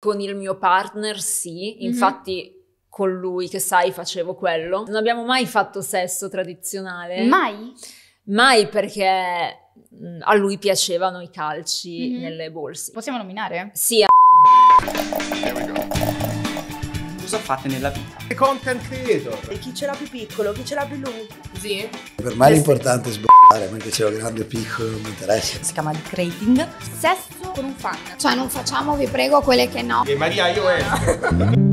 Con il mio partner sì, mhm. infatti mm-hmm. con lui che sai facevo quello. Non abbiamo mai fatto sesso tradizionale. Mai? Mai perché a lui piacevano i calci mm-hmm. nelle borse. Possiamo nominare? Sì. Cosa fate nella vita? I content creator. E chi ce l'ha più piccolo, chi ce l'ha più lungo? Sì. Per me l'importante è sbagliare, mentre c'è lo grande o piccolo non mi interessa. Si chiama il creating. Sesto con un fan. Cioè non facciamo, vi prego, quelle che no. E Maria io è.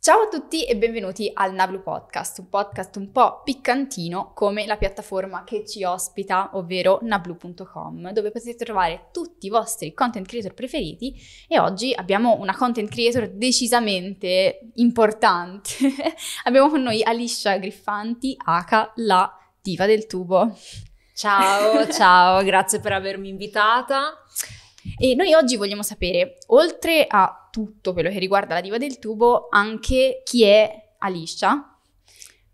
Ciao a tutti e benvenuti al Nablu Podcast, un podcast un po' piccantino come la piattaforma che ci ospita, ovvero nablu.com, dove potete trovare tutti i vostri content creator preferiti e oggi abbiamo una content creator decisamente importante. abbiamo con noi Alicia Griffanti, aka la diva del tubo. Ciao, ciao, grazie per avermi invitata. E noi oggi vogliamo sapere, oltre a tutto quello che riguarda la diva del tubo, anche chi è Alicia,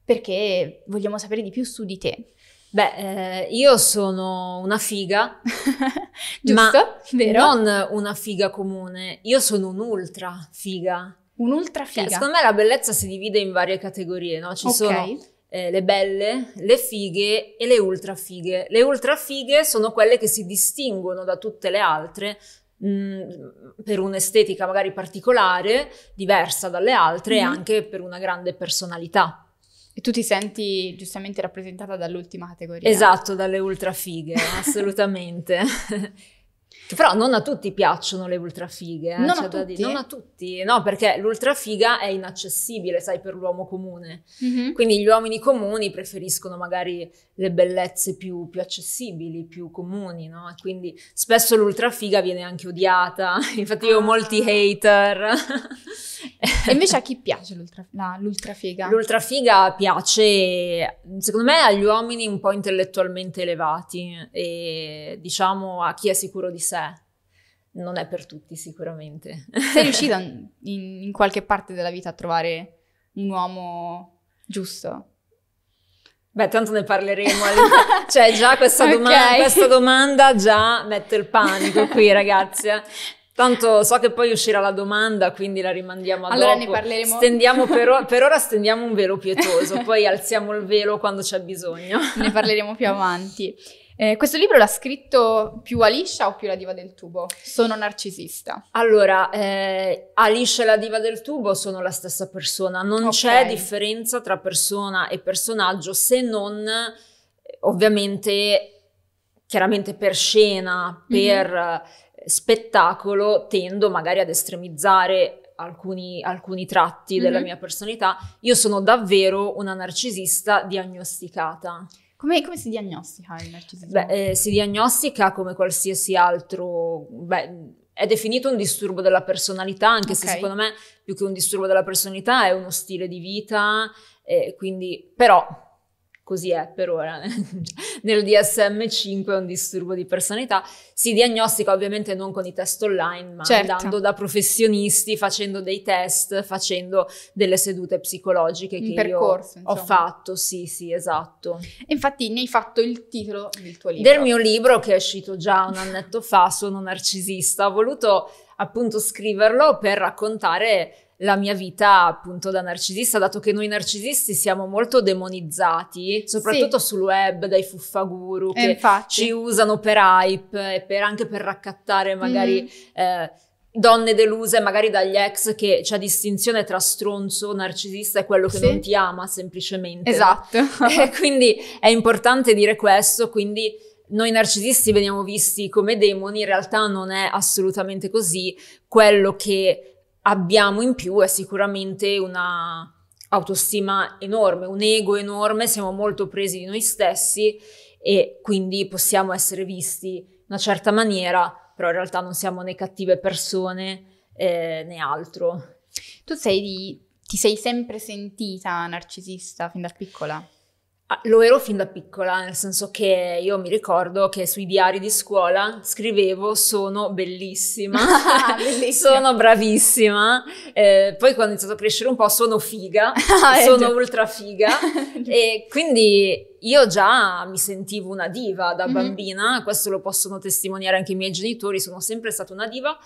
perché vogliamo sapere di più su di te. Beh, eh, io sono una figa, giusto? Vero? Non una figa comune, io sono un'ultra figa. Un'ultra figa. Cioè, secondo me la bellezza si divide in varie categorie, no? Ci okay. sono eh, le belle, le fighe e le ultrafighe. Le ultrafighe sono quelle che si distinguono da tutte le altre mm, per un'estetica magari particolare, diversa dalle altre mm. e mm-hmm. anche per una grande personalità. E tu ti senti giustamente rappresentata dall'ultima categoria. Esatto, dalle ultrafighe, assolutamente. Cioè, però non a tutti piacciono le ultrafighe. Eh? Non, cioè, a tutti. non a tutti. No, perché l'ultrafiga è inaccessibile, sai, per l'uomo comune. Mm-hmm. Quindi gli uomini comuni preferiscono magari le bellezze più, più accessibili, più comuni, no? quindi spesso l'ultrafiga viene anche odiata. Infatti io ho ah. molti hater. E invece a chi piace l'ultra, no, l'ultrafiga? L'ultrafiga piace, secondo me, agli uomini un po' intellettualmente elevati e diciamo a chi è sicuro di sé. Non è per tutti sicuramente. Sei riuscita in, in qualche parte della vita a trovare un uomo giusto? Beh, tanto ne parleremo. cioè, già questa, okay. questa domanda già mette il panico qui, ragazzi. Eh. Tanto so che poi uscirà la domanda, quindi la rimandiamo a allora dopo. ne parleremo. Stendiamo per, o- per ora stendiamo un velo pietoso, poi alziamo il velo quando c'è bisogno. Ne parleremo più avanti. Eh, questo libro l'ha scritto più Alicia o più la diva del tubo? Sono narcisista. Allora, eh, Alicia e la diva del tubo sono la stessa persona, non okay. c'è differenza tra persona e personaggio se non ovviamente chiaramente per scena, per mm-hmm spettacolo tendo magari ad estremizzare Alcuni, alcuni, tratti mm-hmm. della mhm. mia personalità, io sono davvero una narcisista diagnosticata. Come, come si diagnostica il narcisismo? Beh, eh, si diagnostica come qualsiasi altro, beh, è definito un disturbo della personalità, anche okay. se secondo me più che un disturbo della personalità è uno stile di vita, eh, quindi però così è per ora, nel DSM5 un disturbo di personalità, si diagnostica ovviamente non con i test online, ma certo. andando da professionisti, facendo dei test, facendo delle sedute psicologiche che percorso, ho fatto, sì, sì, esatto. infatti ne hai fatto il titolo del tuo libro. Del mio libro che è uscito già un annetto fa, Sono narcisista, ho voluto appunto scriverlo per raccontare la mia vita appunto da narcisista, dato che noi narcisisti siamo molto demonizzati, soprattutto sì. sul web dai fuffaguru che infatti. ci usano per hype e per, anche per raccattare magari... Mm. Eh, donne deluse magari dagli ex che c'è distinzione tra stronzo, narcisista e quello che sì. non ti ama semplicemente. Esatto. e quindi è importante dire questo, quindi noi narcisisti veniamo visti come demoni, in realtà non è assolutamente così, quello che abbiamo in più è sicuramente una autostima enorme, un ego enorme, siamo molto presi di noi stessi e quindi possiamo essere visti in una certa maniera, però in realtà non siamo né cattive persone eh, né altro. Tu sei di, ti sei sempre sentita narcisista fin da piccola? Ah, lo ero fin da piccola, nel senso che io mi ricordo che sui diari di scuola scrivevo sono bellissima, ah, bellissima. sono bravissima, eh, poi quando ho iniziato a crescere un po' sono figa, ah, eh, sono ultra figa e quindi io già mi sentivo una diva da mm-hmm. bambina, mm-hmm. questo lo possono testimoniare anche i miei genitori, sono sempre stata una diva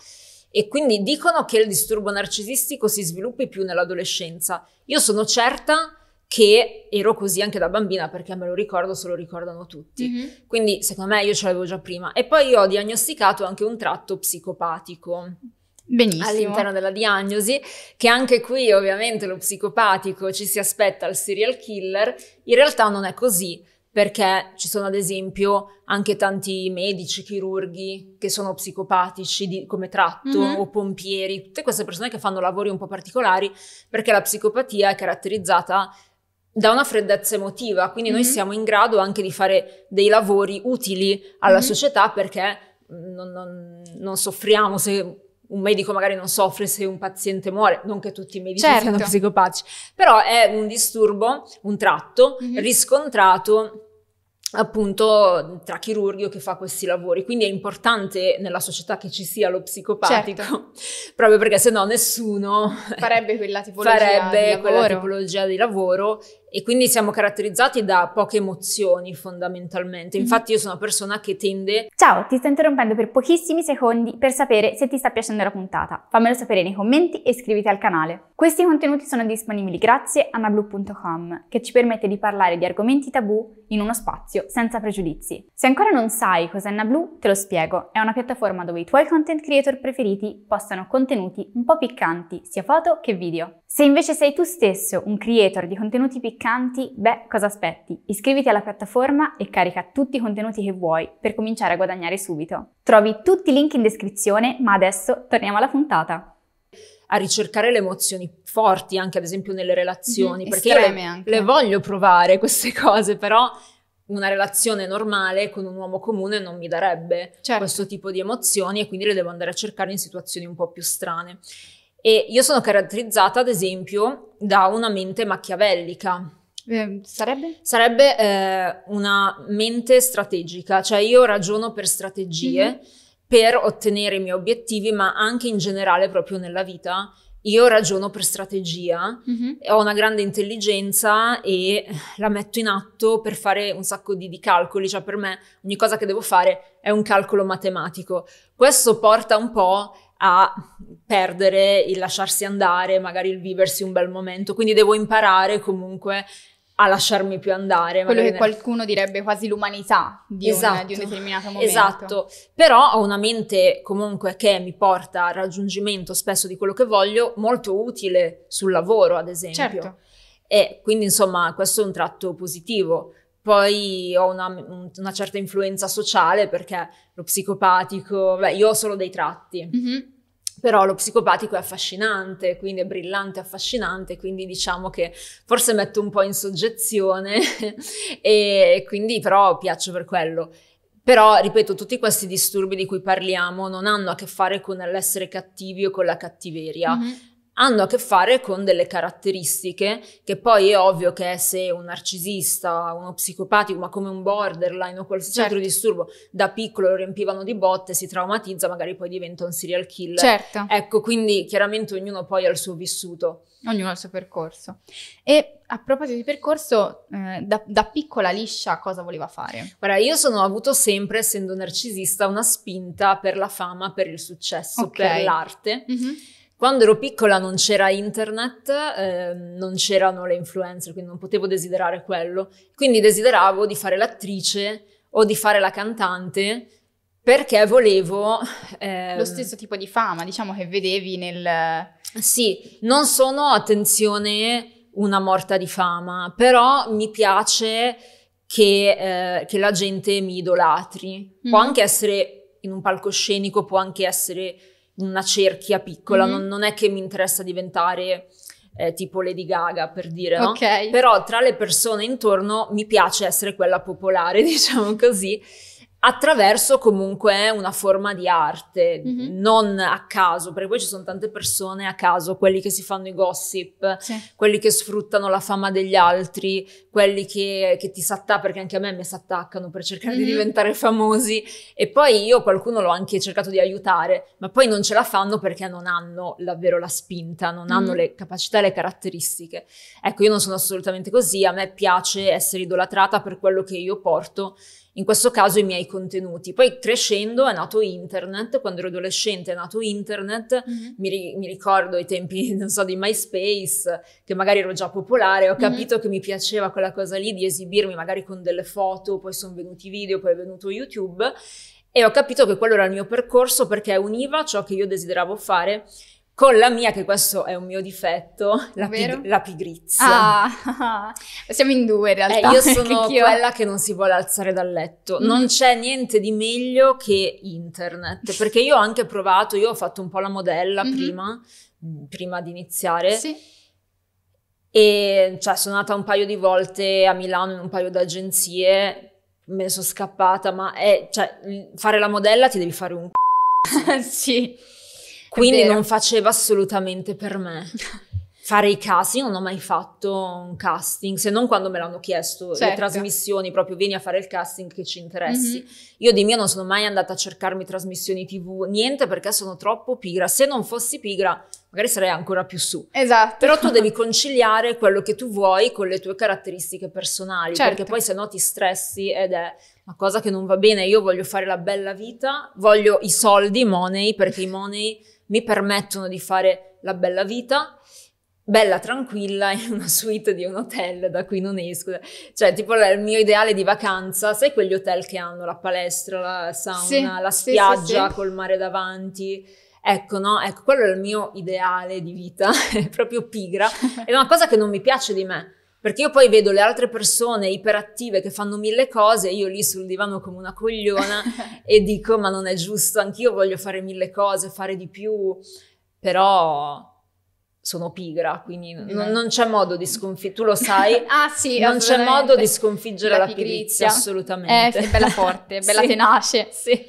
e quindi dicono che il disturbo narcisistico si sviluppi più nell'adolescenza. Io sono certa che ero così anche da bambina perché me lo ricordo se lo ricordano tutti. Mm-hmm. Quindi secondo me io ce l'avevo già prima. E poi ho diagnosticato anche un tratto psicopatico. Benissimo. All'interno della diagnosi, che anche qui ovviamente lo psicopatico ci si aspetta al serial killer, in realtà non è così perché ci sono ad esempio anche tanti medici, chirurghi che sono psicopatici di, come tratto mm-hmm. o pompieri, tutte queste persone che fanno lavori un po' particolari perché la psicopatia è caratterizzata da una freddezza emotiva, quindi mm-hmm. noi siamo in grado anche di fare dei lavori utili alla mm-hmm. società perché mm, non, non, non, soffriamo se un medico magari non soffre se un paziente muore, non che tutti i medici certo. siano psicopatici, però è un disturbo, un tratto mm-hmm. riscontrato appunto tra chirurgio che fa questi lavori. Quindi è importante nella società che ci sia lo psicopatico, certo. proprio perché se no nessuno farebbe quella tipologia, farebbe di, lavoro. Quella tipologia di lavoro e quindi siamo caratterizzati da poche emozioni fondamentalmente. Mhm. Infatti io sono una persona che tende... Ciao, ti sto interrompendo per pochissimi secondi per sapere se ti sta piacendo la puntata. Fammelo sapere nei commenti e iscriviti al canale. Questi contenuti sono disponibili grazie a nablu.com che ci permette di parlare di argomenti tabù in uno spazio senza pregiudizi. Se ancora non sai cos'è Nablu, te lo spiego. È una piattaforma dove i tuoi content creator preferiti postano contenuti un po' piccanti, sia foto che video. Se invece sei tu stesso un creator di contenuti piccanti, canti, beh, cosa aspetti? Iscriviti alla piattaforma e carica tutti i contenuti che vuoi per cominciare a guadagnare subito. Trovi tutti i link in descrizione, ma adesso torniamo alla puntata a ricercare le emozioni forti, anche ad esempio nelle relazioni, mm perché le, le voglio provare queste cose, però una relazione normale con un uomo comune non mi darebbe certo. questo tipo di emozioni e quindi le devo andare a cercare in situazioni un po' più strane. E io sono caratterizzata, ad esempio, da una mente machiavellica. Eh, sarebbe? Sarebbe eh, una mente strategica, cioè io ragiono per strategie mm-hmm. per ottenere i miei obiettivi, ma anche in generale proprio nella vita. Io ragiono per strategia, mm-hmm. ho una grande intelligenza e la metto in atto per fare un sacco di, di calcoli, cioè per me ogni cosa che devo fare è un calcolo matematico. Questo porta un po' a perdere il lasciarsi andare, magari il viversi un bel momento. Quindi devo imparare comunque a lasciarmi più andare. Quello che ne... qualcuno direbbe quasi l'umanità di, esatto. un, di, un, determinato momento. Esatto, però ho una mente comunque che mi porta al raggiungimento spesso di quello che voglio, molto utile sul lavoro ad esempio. Certo. E quindi insomma questo è un tratto positivo. Poi ho una, una, certa influenza sociale perché lo psicopatico, beh, io ho solo dei tratti, mm-hmm. però lo psicopatico è affascinante, quindi è brillante, affascinante, quindi diciamo che forse metto un po' in soggezione e quindi però piaccio per quello. Però, ripeto, tutti questi disturbi di cui parliamo non hanno a che fare con l'essere cattivi o con la cattiveria. Mm-hmm hanno a che fare con delle caratteristiche che poi è ovvio che se un narcisista, uno psicopatico, ma come un borderline o qualsiasi certo. altro disturbo da piccolo lo riempivano di botte, si traumatizza, magari poi diventa un serial killer. Certo. Ecco, quindi chiaramente ognuno poi ha il suo vissuto. Ognuno ha il suo percorso. E a proposito di percorso, eh, da, da, piccola liscia cosa voleva fare? Guarda, io sono avuto sempre, essendo narcisista, una spinta per la fama, per il successo, okay. per l'arte. Mm-hmm quando ero piccola non c'era internet, eh, non c'erano le influencer, quindi non potevo desiderare quello. Quindi desideravo di fare l'attrice o di fare la cantante perché volevo... Ehm... Lo stesso tipo di fama, diciamo, che vedevi nel... Sì, non sono, attenzione, una morta di fama, però mi piace che, eh, che la gente mi idolatri. Può mm-hmm. anche essere in un palcoscenico, può anche essere una cerchia piccola, mm-hmm. non, non, è che mi interessa diventare eh, tipo Lady Gaga per dire, no? Okay. Però tra le persone intorno mi piace essere quella popolare, diciamo così attraverso comunque una forma di arte, mm-hmm. non a caso, perché poi ci sono tante persone a caso, quelli che si fanno i gossip, sì. quelli che sfruttano la fama degli altri, quelli che, che ti s'attaccano, perché anche a me mi si attaccano per cercare mm-hmm. di mhm. diventare famosi e poi io qualcuno l'ho anche cercato di aiutare, ma poi non ce la fanno perché non hanno davvero la spinta, non mm-hmm. hanno mhm. le capacità le caratteristiche. Ecco, io non sono assolutamente così, a me piace essere idolatrata per quello che io porto in questo caso i miei contenuti. Poi crescendo è nato internet, quando ero adolescente è nato internet, mm-hmm. mi, ri- mi, ricordo i tempi, non so, di MySpace, che magari ero già popolare, ho mm-hmm. capito mm-hmm. che mi piaceva quella cosa lì di esibirmi magari con delle foto, poi sono venuti video, poi è venuto YouTube e ho capito che quello era il mio percorso perché univa ciò che io desideravo fare con la mia, che questo è un mio difetto, la, pig- la pigrizia. Ah, siamo in due in realtà. Eh, io sono che quella che non si vuole alzare dal letto. Mm. Non c'è niente di meglio che internet, perché io ho anche provato, io ho fatto un po' la modella mm-hmm. prima, mm, prima di iniziare. Sì. E cioè, sono andata un paio di volte a Milano in un paio di agenzie, me ne sono scappata, ma è, cioè, fare la modella ti devi fare un c***o. sì. Quindi non faceva assolutamente per me. fare i casting, io non ho mai fatto un casting, se non quando me l'hanno chiesto, certo. le trasmissioni, proprio vieni a fare il casting che ci interessi. Mm-hmm. Io di mio non sono mai andata a cercarmi trasmissioni tv, niente perché sono troppo pigra, se non fossi pigra magari sarei ancora più su. Esatto. Però tu devi conciliare quello che tu vuoi con le tue caratteristiche personali, certo. perché poi se no ti stressi ed è una cosa che non va bene, io voglio fare la bella vita, voglio i soldi, i money, perché i money mi permettono di fare la bella vita bella tranquilla in una suite di un hotel da cui non esco. Cioè, tipo il mio ideale di vacanza, sai quegli hotel che hanno la palestra, la sauna, sì, la spiaggia sì, sì, col mare davanti? Ecco, no? Ecco, quello è il mio ideale di vita, è proprio pigra. È una cosa che non mi piace di me. Perché io poi vedo le altre persone iperattive che fanno mille cose, io lì sul divano come una cogliona e dico ma non è giusto, anch'io voglio fare mille cose, fare di più, però sono pigra, quindi non, eh. non c'è modo di sconfiggere, tu lo sai, ah, sì, non c'è modo di sconfiggere la, la pigrizia, assolutamente. Eh, è bella forte, bella sì. tenace. Sì. E,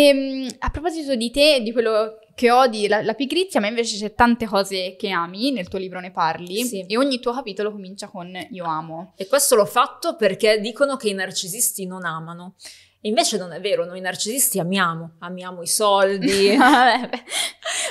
ehm, a proposito di te, di quello che che odi la, la, pigrizia, ma invece c'è tante cose che ami, nel tuo libro ne parli, sì. e ogni tuo capitolo comincia con io amo. E questo l'ho fatto perché dicono che i narcisisti non amano. E invece non è vero, noi narcisisti amiamo, amiamo i soldi,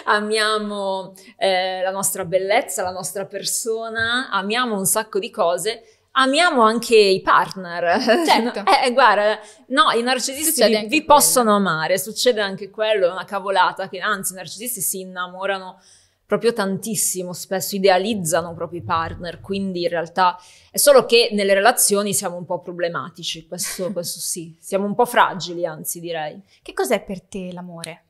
amiamo eh, la nostra bellezza, la nostra persona, amiamo un sacco di cose amiamo anche i partner. Certo. eh, guarda, no, i narcisisti vi, vi possono amare, succede anche quello, è una cavolata, che anzi i narcisisti si innamorano proprio tantissimo, spesso idealizzano proprio i partner, quindi in realtà è solo che nelle relazioni siamo un po' problematici, questo, questo sì, siamo un po' fragili anzi direi. Che cos'è per te l'amore?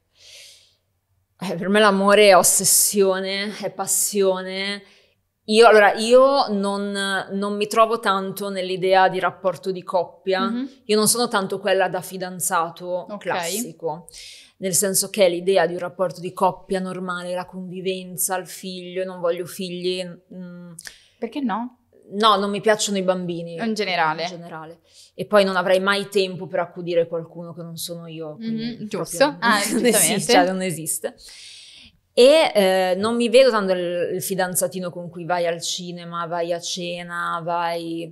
Eh, per me l'amore è ossessione, è passione, io, allora, io non, non, mi trovo tanto nell'idea di rapporto di coppia, mm-hmm. io non sono tanto quella da fidanzato okay. classico, nel senso che l'idea di un rapporto di coppia normale, la convivenza, il figlio, non voglio figli. Mm. Perché no? No, non mi piacciono i bambini. In generale. In generale. E poi non avrei mai tempo per accudire qualcuno che non sono io. Mm-hmm, giusto, ah, non, esiste, cioè non esiste. E eh, non mi vedo tanto il, il fidanzatino con cui vai al cinema, vai a cena, vai...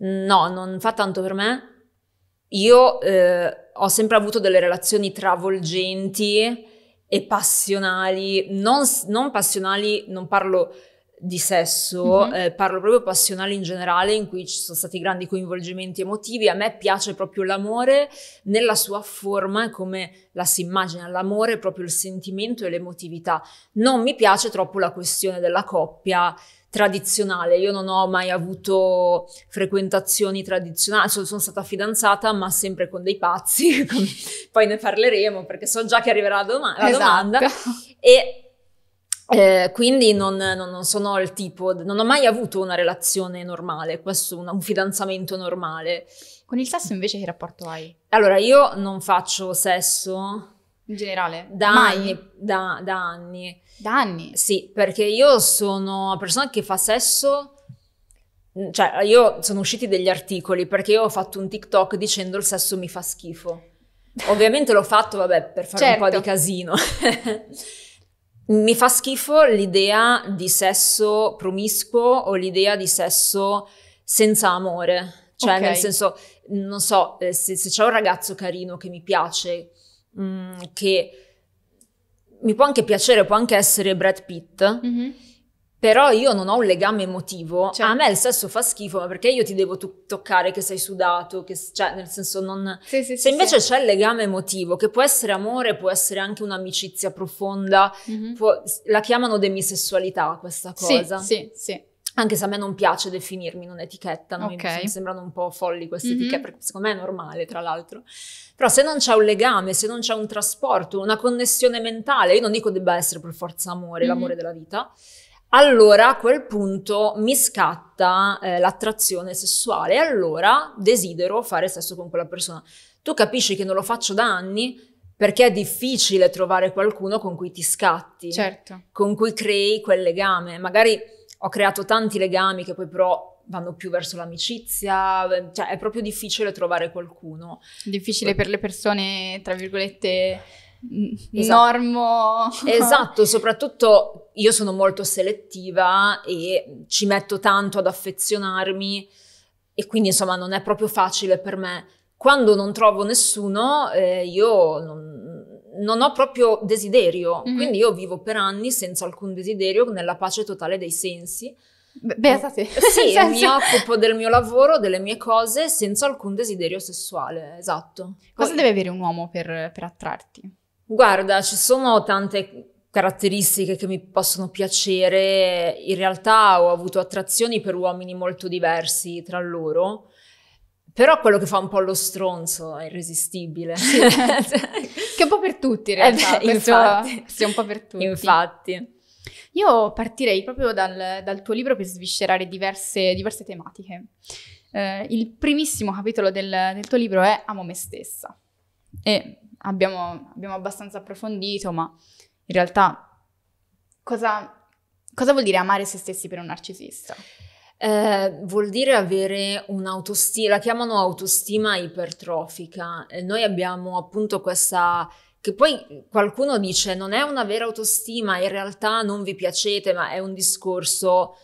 No, non fa tanto per me. Io eh, ho sempre avuto delle relazioni travolgenti e passionali, non, non passionali, non parlo di sesso, mm-hmm. eh, parlo proprio passionale in generale, in cui ci sono stati grandi coinvolgimenti emotivi. A me piace proprio l'amore nella sua forma, e come la si immagina, l'amore, proprio il sentimento e l'emotività. Non mi piace troppo la questione della coppia tradizionale, io non ho mai avuto frequentazioni tradizionali, sono, sono stata fidanzata ma sempre con dei pazzi, poi ne parleremo perché so già che arriverà la, doma- la esatto. domanda. E eh, quindi non, non, sono il tipo, non ho mai avuto una relazione normale, questo un, un fidanzamento normale. Con il sesso invece che rapporto hai? Allora, io non faccio sesso. In generale? Da anni. Da, da anni. Da anni? Sì, perché io sono una persona che fa sesso mm, cioè io sono usciti degli articoli perché io ho fatto un TikTok dicendo il sesso mi fa schifo. Ovviamente l'ho fatto, vabbè, per fare certo. un po' di certo. casino. Mi fa schifo l'idea di sesso promiscuo o l'idea di sesso senza amore. Cioè, okay. nel senso, non so, eh, se, se, c'è un ragazzo carino che mi piace, mh, mm, che mi può anche piacere, può anche essere Brad Pitt. Mm-hmm però io non ho un legame emotivo, cioè, a certo. me il sesso fa schifo, ma perché io ti devo t- toccare che sei sudato, che, cioè nel senso non... Sì, sì, se sì, invece c'è il legame emotivo, che può essere amore, può essere anche un'amicizia profonda, mm-hmm. può, la chiamano demisessualità questa cosa. Sì, sì, Anche se a me non piace definirmi, non etichettano, okay. mi, mi sembrano un po' folli queste mm-hmm. etichette, perché secondo me è normale, tra l'altro. Però se non c'è un legame, se non c'è un trasporto, una connessione mentale, io non dico debba essere per forza amore, mm-hmm. l'amore della vita, allora a quel punto mi scatta eh, l'attrazione sessuale e allora desidero fare sesso con quella persona. Tu capisci che non lo faccio da anni perché è difficile trovare qualcuno con cui ti scatti, certo. con cui crei quel legame. Magari ho creato tanti legami che poi però vanno più verso l'amicizia, cioè è proprio difficile trovare qualcuno. Difficile per le persone, tra virgolette esatto. normo. Esatto, soprattutto io sono molto selettiva e ci metto tanto ad affezionarmi e quindi insomma non è proprio facile per me. Quando non trovo nessuno, eh, io non, non, ho proprio desiderio, mm-hmm. quindi io vivo per anni senza alcun desiderio, nella pace totale dei sensi. Beh, te. Sì, senso... mi occupo del mio lavoro, delle mie cose, senza alcun desiderio sessuale, esatto. Cosa Poi... deve avere un uomo per, per attrarti? Guarda, ci sono tante caratteristiche che mi possono piacere. In realtà ho avuto attrazioni per uomini molto diversi tra loro. Però quello che fa un po' lo stronzo è irresistibile. Sì. che è un po' per tutti in eh, realtà. Eh beh, infatti. Sì, un po' per tutti. Infatti. Io partirei proprio dal, dal tuo libro per sviscerare diverse, diverse tematiche. Eh, il primissimo capitolo del, del tuo libro è Amo me stessa. E abbiamo, abbiamo abbastanza approfondito, ma in realtà cosa, cosa vuol dire amare se stessi per un narcisista? Eh, vuol dire avere un'autostima, la chiamano autostima ipertrofica. Eh, noi abbiamo appunto questa che poi qualcuno dice non è una vera autostima, in realtà non vi piacete, ma è un discorso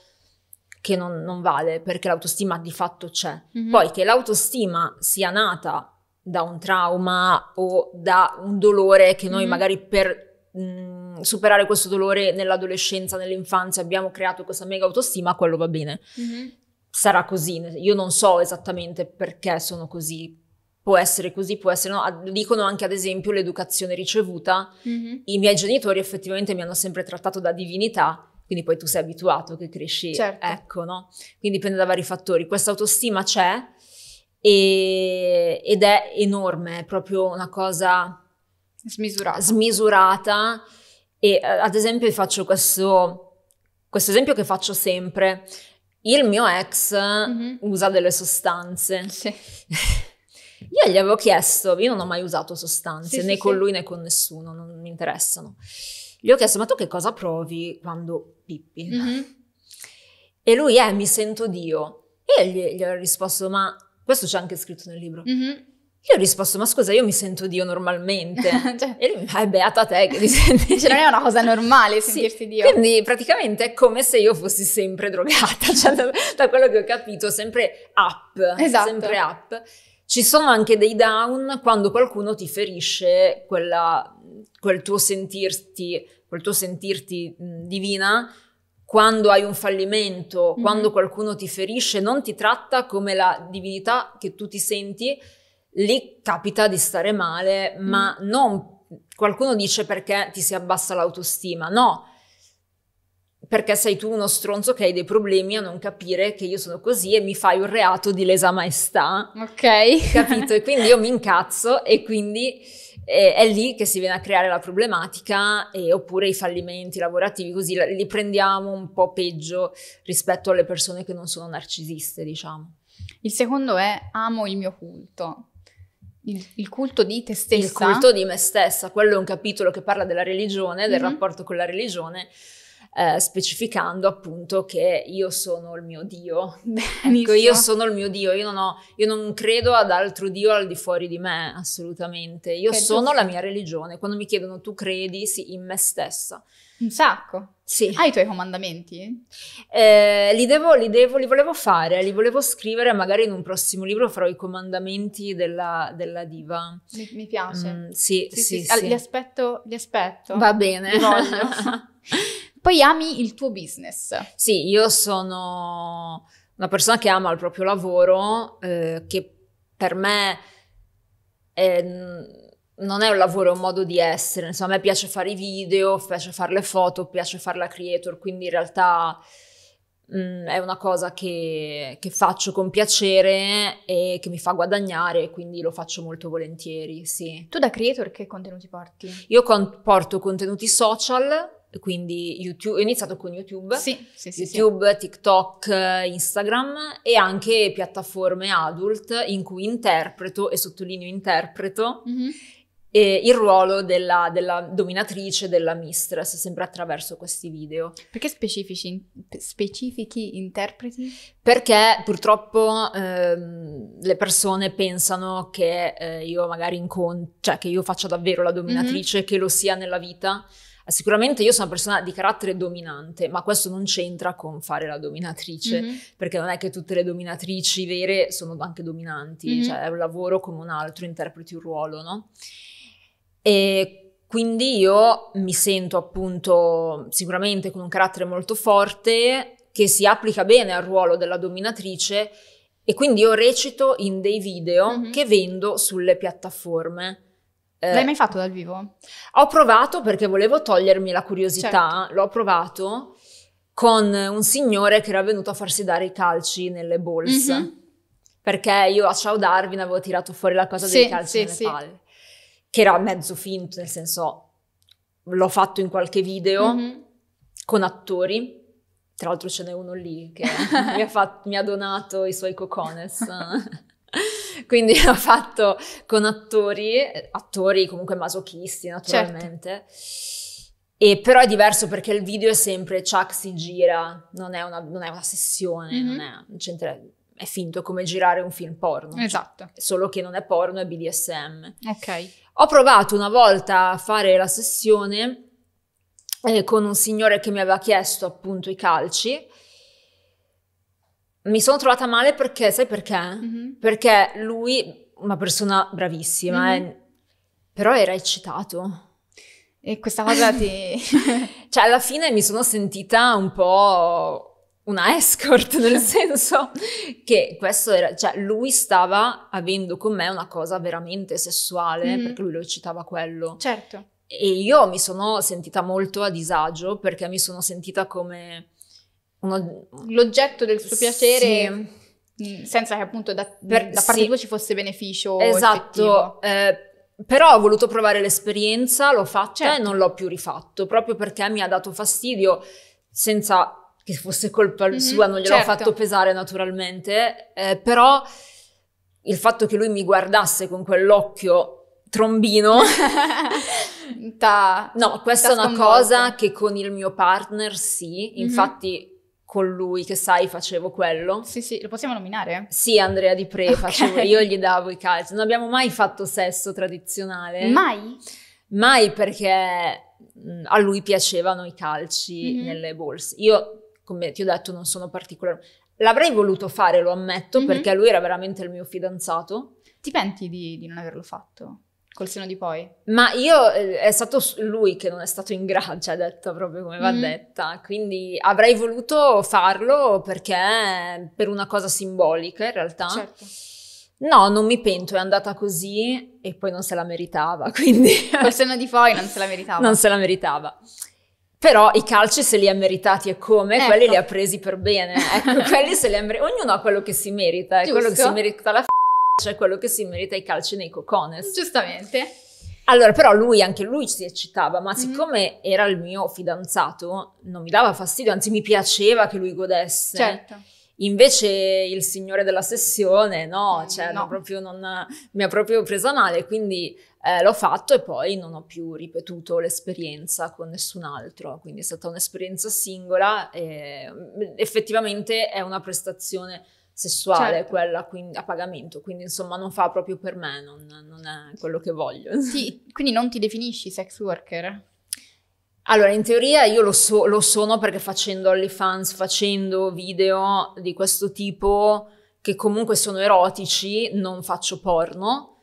che non, non vale perché l'autostima di fatto c'è. Mm-hmm. Poi che l'autostima sia nata da un trauma o da un dolore che noi mm. magari per mh, mhmm, superare questo dolore nell'adolescenza, nell'infanzia abbiamo creato questa mega autostima, quello va bene. Mm-hmm. Sarà così, io non so esattamente perché sono così. Può essere così, può essere no. Dicono anche ad esempio l'educazione ricevuta. Mm-hmm. I miei genitori effettivamente mi hanno sempre trattato da divinità, quindi poi tu sei abituato che cresci, certo. ecco, no? Quindi dipende da vari fattori. Questa autostima c'è, e, ed è enorme, è proprio una cosa smisurata. smisurata. E eh, ad esempio faccio questo, questo esempio che faccio sempre. Il mio ex mm-hmm. usa delle sostanze. Sì. Io gli avevo chiesto, io non ho mai usato sostanze, sì, né sì, con lui né con nessuno, non mi interessano. Gli ho chiesto, ma tu che cosa provi quando pippi? Mm-hmm. E lui è, eh, mi sento Dio. E io gli, gli ho risposto, ma questo c'è anche scritto nel libro. Mm-hmm. Io ho risposto, ma scusa, io mi sento Dio normalmente. cioè, e lui mi fa, è beata te che ti senti. Cioè, non è una cosa normale sentirti sì, Dio. Quindi praticamente è come se io fossi sempre drogata, cioè, da, da, quello che ho capito, sempre up, esatto. sempre up. Ci sono anche dei down quando qualcuno ti ferisce quella, quel tuo sentirti, quel tuo sentirti divina, quando hai un fallimento, mm-hmm. quando qualcuno ti ferisce, non ti tratta come la divinità che tu ti senti, lì capita di stare male, mm-hmm. ma non qualcuno dice perché ti si abbassa l'autostima, no, perché sei tu uno stronzo che hai dei problemi a non capire che io sono così e mi fai un reato di lesa maestà. Ok. Capito? E quindi io mi incazzo e quindi eh, è lì che si viene a creare la problematica eh, oppure i fallimenti lavorativi, così li prendiamo un po' peggio rispetto alle persone che non sono narcisiste, diciamo. Il secondo è amo il mio culto. Il, il, culto di te stessa. Il culto di me stessa, quello è un capitolo che parla della religione, del mm-hmm. rapporto con la religione eh, specificando appunto che io sono il mio Dio. Benissimo. Ecco, io sono il mio Dio, io non, ho, io non, credo ad altro Dio al di fuori di me, assolutamente. Io che sono giusto. la mia religione. Quando mi chiedono tu credi, sì, in me stessa. Un sacco. Sì. Hai i tuoi comandamenti? Eh, li, devo, li, devo, li, volevo fare, li volevo scrivere, magari in un prossimo libro farò i comandamenti della, della diva. Mi, mi piace. Mm, sì, sì, sì, sì, sì. Li, aspetto, li aspetto. Va bene. Poi ami il tuo business. Sì, io sono una persona che ama il proprio lavoro, eh, che per me è, mm, non è un lavoro, è un modo di essere. Insomma, a me piace fare i video, piace fare le foto, piace fare la creator, quindi in realtà mh, mm, è una cosa che, che, faccio con piacere e che mi fa guadagnare, quindi lo faccio molto volentieri, sì. Tu da creator che contenuti porti? Io con, porto contenuti social, quindi YouTube, ho iniziato con YouTube, sì, sì, sì, YouTube, TikTok, Instagram e anche piattaforme adult in cui interpreto, e sottolineo interpreto, mm-hmm. eh, il ruolo della, della, dominatrice, della mistress, sempre attraverso questi video. Perché specifici, specifichi interpreti? Perché purtroppo ehm, le persone pensano che eh, io magari incontro, cioè che io faccia davvero la mm-hmm. dominatrice, mm-hmm. che lo sia nella vita Sicuramente io sono una persona di carattere dominante, ma questo non c'entra con fare la dominatrice, mm-hmm. perché non è che tutte le dominatrici vere sono anche dominanti, mm-hmm. cioè è un lavoro come un altro, interpreti un ruolo, no? E quindi io mi sento appunto sicuramente con un carattere molto forte che si applica bene al ruolo della dominatrice e quindi io recito in dei video mm-hmm. che vendo sulle piattaforme eh, L'hai mai fatto dal vivo? Ho provato perché volevo togliermi la curiosità, certo. l'ho provato con un signore che era venuto a farsi dare i calci nelle bolse. Mm-hmm. Perché io a Ciao Darwin avevo tirato fuori la cosa sì, dei calci sì, nelle sì. palle, che era mezzo finto, nel senso l'ho fatto in qualche video mm-hmm. con attori. Tra l'altro ce n'è uno lì che mi, ha fatto, mi ha donato i suoi cocones. Quindi l'ho fatto con attori, attori comunque masochisti naturalmente. Certo. E però è diverso perché il video è sempre Chuck si gira, non è una, non è una sessione, mm-hmm. non è, c'entra, è finto, come girare un film porno. Cioè, esatto. Cioè, solo che non è porno, è BDSM. Ok. Ho provato una volta a fare la sessione eh, con un signore che mi aveva chiesto appunto i calci mi sono trovata male perché, sai perché? Mm-hmm. Perché lui, una persona bravissima, mm-hmm. eh, però era eccitato. E questa cosa ti... cioè, alla fine mi sono sentita un po' una escort, nel senso che questo era... Cioè, lui stava avendo con me una cosa veramente sessuale, mm-hmm. perché lui lo eccitava quello. Certo. E io mi sono sentita molto a disagio perché mi sono sentita come uno, l'oggetto del suo piacere sì. Mm. senza che appunto da, per, da parte sì. tua ci fosse beneficio esatto eh, però ho voluto provare l'esperienza l'ho fatta certo. e non l'ho più rifatto proprio perché mi ha dato fastidio senza che fosse colpa mm-hmm, sua non gliel'ho certo. fatto pesare naturalmente eh, però il fatto che lui mi guardasse con quell'occhio trombino. ta, no, questa è una cosa che con il mio partner sì, mm-hmm. infatti mm-hmm con lui che sai facevo quello. Sì, sì, lo possiamo nominare? Sì, Andrea Di Pre, okay. facevo, io gli davo i calci. Non abbiamo mai fatto sesso tradizionale. Mai? Mai perché mm, a lui piacevano i calci mm-hmm. nelle borse. Io, come ti ho detto, non sono particolare. L'avrei voluto fare, lo ammetto, mm-hmm. perché lui era veramente il mio fidanzato. Ti penti di, di non averlo fatto? Col seno di poi? Ma io, eh, è stato lui che non è stato in grado, grazia, detto proprio come va mm. detta, quindi avrei voluto farlo perché per una cosa simbolica in realtà. Certo. No, non mi pento, è andata così e poi non se la meritava, quindi... Col seno di poi non se la meritava. non se la meritava. Però i calci se li ha meritati e come, ecco. quelli li ha presi per bene, ecco, quelli se li ha meritati, ognuno ha quello che si merita, è quello che si merita la f***a cioè quello che si merita i calci nei cocones. Giustamente. Allora, però lui, anche lui si eccitava, ma mm-hmm. siccome mm. era il mio fidanzato, non mi dava fastidio, anzi mi piaceva che lui godesse. Certo. Invece il signore della sessione, no, mm, cioè, no. Proprio Non, mi ha proprio presa male, quindi eh, l'ho fatto e poi non ho più ripetuto l'esperienza con nessun altro, quindi è stata un'esperienza singola e mm, effettivamente è una prestazione sessuale certo. quella quindi, a pagamento, quindi insomma non fa proprio per me, non, non è quello che voglio. Sì, quindi non ti definisci sex worker? Allora, in teoria io lo, so, lo sono perché facendo OnlyFans, facendo video di questo tipo, che comunque sono erotici, non faccio porno,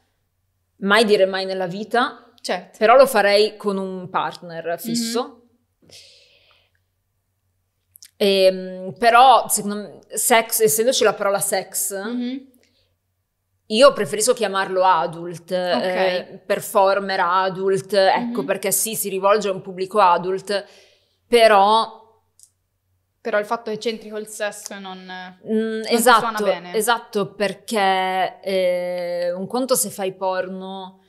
mai dire mai nella vita, certo. però lo farei con un partner fisso. Mm -hmm. Ehm, però, secondo me, sex, essendoci la parola sex, mm-hmm. Io preferisco chiamarlo adult, eh, okay. eh, performer adult, ecco mm-hmm. perché sì, si rivolge a un pubblico adult, però... Però il fatto che c'entri col sesso non, mh, mm, non esatto, suona bene. Esatto, perché eh, un conto se fai porno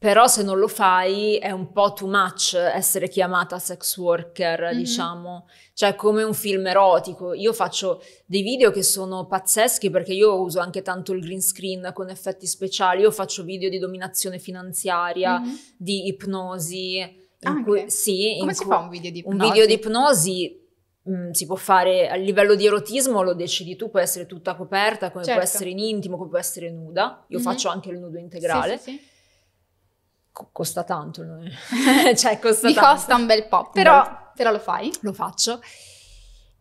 però se non lo fai è un po' too much essere chiamata sex worker, mm-hmm. diciamo, cioè come un film erotico. Io faccio dei video che sono pazzeschi perché io uso anche tanto il green screen con effetti speciali, io faccio video di dominazione finanziaria, mm-hmm. di ipnosi. Ah, cui, sì, come si cui, fa un video di ipnosi? Un video di ipnosi Mm, si può fare a livello di erotismo, lo decidi tu, può essere tutta coperta, come certo. può essere in intimo, come può essere nuda. Io mm-hmm. faccio anche il nudo integrale. Sì, sì, sì costa tanto, cioè costa mi tanto. costa un bel po', però, Beh, però lo fai. Lo faccio.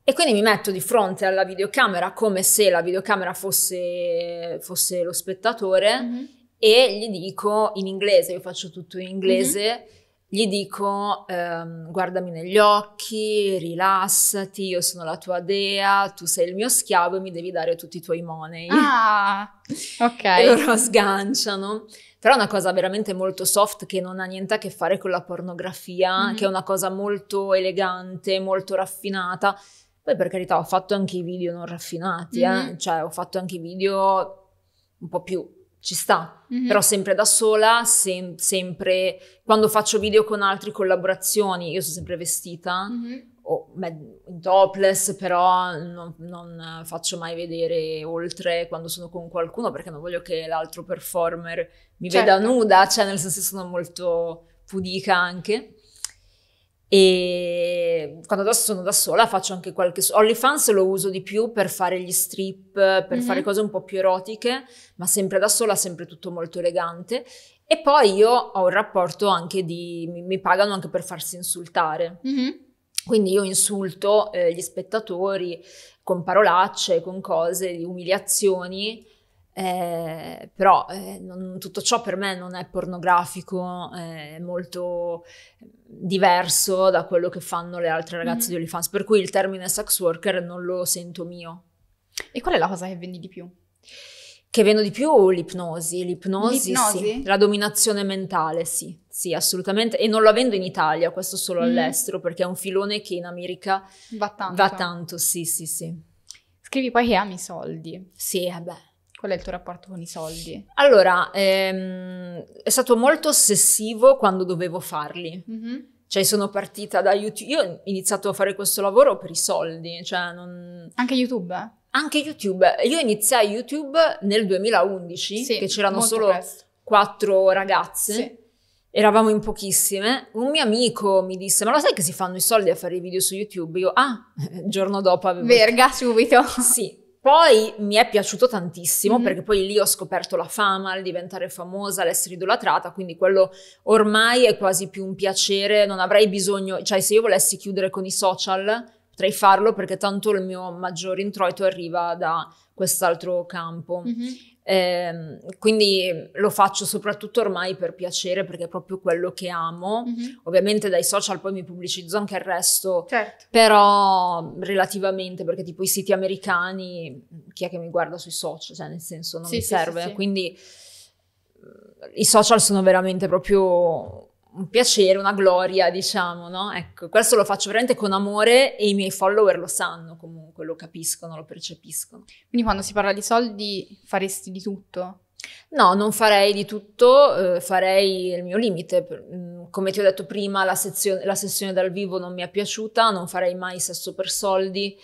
E quindi mi metto di fronte alla videocamera come se la videocamera fosse, fosse lo spettatore mm-hmm. e gli dico in inglese, io faccio tutto in inglese, mm-hmm. gli dico ehm, guardami negli occhi, rilassati, io sono la tua dea, tu sei il mio schiavo e mi devi dare tutti i tuoi money. Ah, ok. E loro sganciano. Però è una cosa veramente molto soft che non ha niente a che fare con la pornografia, mm-hmm. che è una cosa molto elegante, molto raffinata. Poi per carità ho fatto anche i video non raffinati, eh. mm-hmm. eh? cioè ho fatto anche i video un po' più ci sta, mm-hmm. però sempre da sola, sem- sempre quando faccio video con altri collaborazioni, io sono sempre vestita, mm-hmm o in topless, però non, non, faccio mai vedere oltre quando sono con qualcuno perché non voglio che l'altro performer mi certo. veda nuda, cioè nel senso sono molto pudica anche. E quando adesso sono da sola faccio anche qualche... OnlyFans lo uso di più per fare gli strip, per mm-hmm. fare cose un po' più erotiche, ma sempre da sola, sempre tutto molto elegante. E poi io ho un rapporto anche di... mi, pagano anche per farsi insultare. Mm-hmm quindi io insulto eh, gli spettatori con parolacce, con cose di umiliazioni, eh, però eh, non, tutto ciò per me non è pornografico, eh, è molto diverso da quello che fanno le altre ragazze mm-hmm. di OnlyFans, per cui il termine sex worker non lo sento mio. E qual è la cosa che vendi di più? Che vendo di più l'ipnosi, l'ipnosi, l'ipnosi? sì, la dominazione mentale, sì. Sì, assolutamente. E non lo avendo in Italia, questo solo mm. all'estero, perché è un filone che in America va tanto. va tanto. sì, sì, sì. Scrivi poi che ami i soldi. Sì, vabbè. Eh Qual è il tuo rapporto con i soldi? Allora, ehm, è stato molto ossessivo quando dovevo farli. Mm-hmm. Cioè sono partita da YouTube, io ho iniziato a fare questo lavoro per i soldi, cioè non... Anche YouTube? Anche YouTube. Io iniziai YouTube nel 2011, sì, che c'erano solo presto. quattro ragazze. Sì eravamo in pochissime, un mio amico mi disse ma lo sai che si fanno i soldi a fare i video su YouTube? Io ah, il eh, giorno dopo avevo... Verga subito! Sì, poi mi è piaciuto tantissimo mm-hmm. perché poi lì ho scoperto la fama, il diventare famosa, l'essere idolatrata, quindi quello ormai è quasi più un piacere, non avrei bisogno, cioè se io volessi chiudere con i social potrei farlo perché tanto il mio maggior introito arriva da quest'altro campo. Mm-hmm. Eh, quindi lo faccio soprattutto ormai per piacere perché è proprio quello che amo. Mm-hmm. Ovviamente dai social poi mi pubblicizzo anche il resto, certo. però relativamente perché tipo i siti americani, chi è che mi guarda sui social? Cioè nel senso non sì, mi sì, serve. Sì, quindi mm, i social sono veramente proprio un piacere, una gloria, diciamo, no? Ecco, questo lo faccio veramente con amore e i miei follower lo sanno comunque, lo capiscono, lo percepiscono. Quindi quando si parla di soldi faresti di tutto? No, non farei di tutto, eh, farei il mio limite. Mm, come ti ho detto prima, la, sezione, la sessione dal vivo non mi è piaciuta, non farei mai sesso per soldi.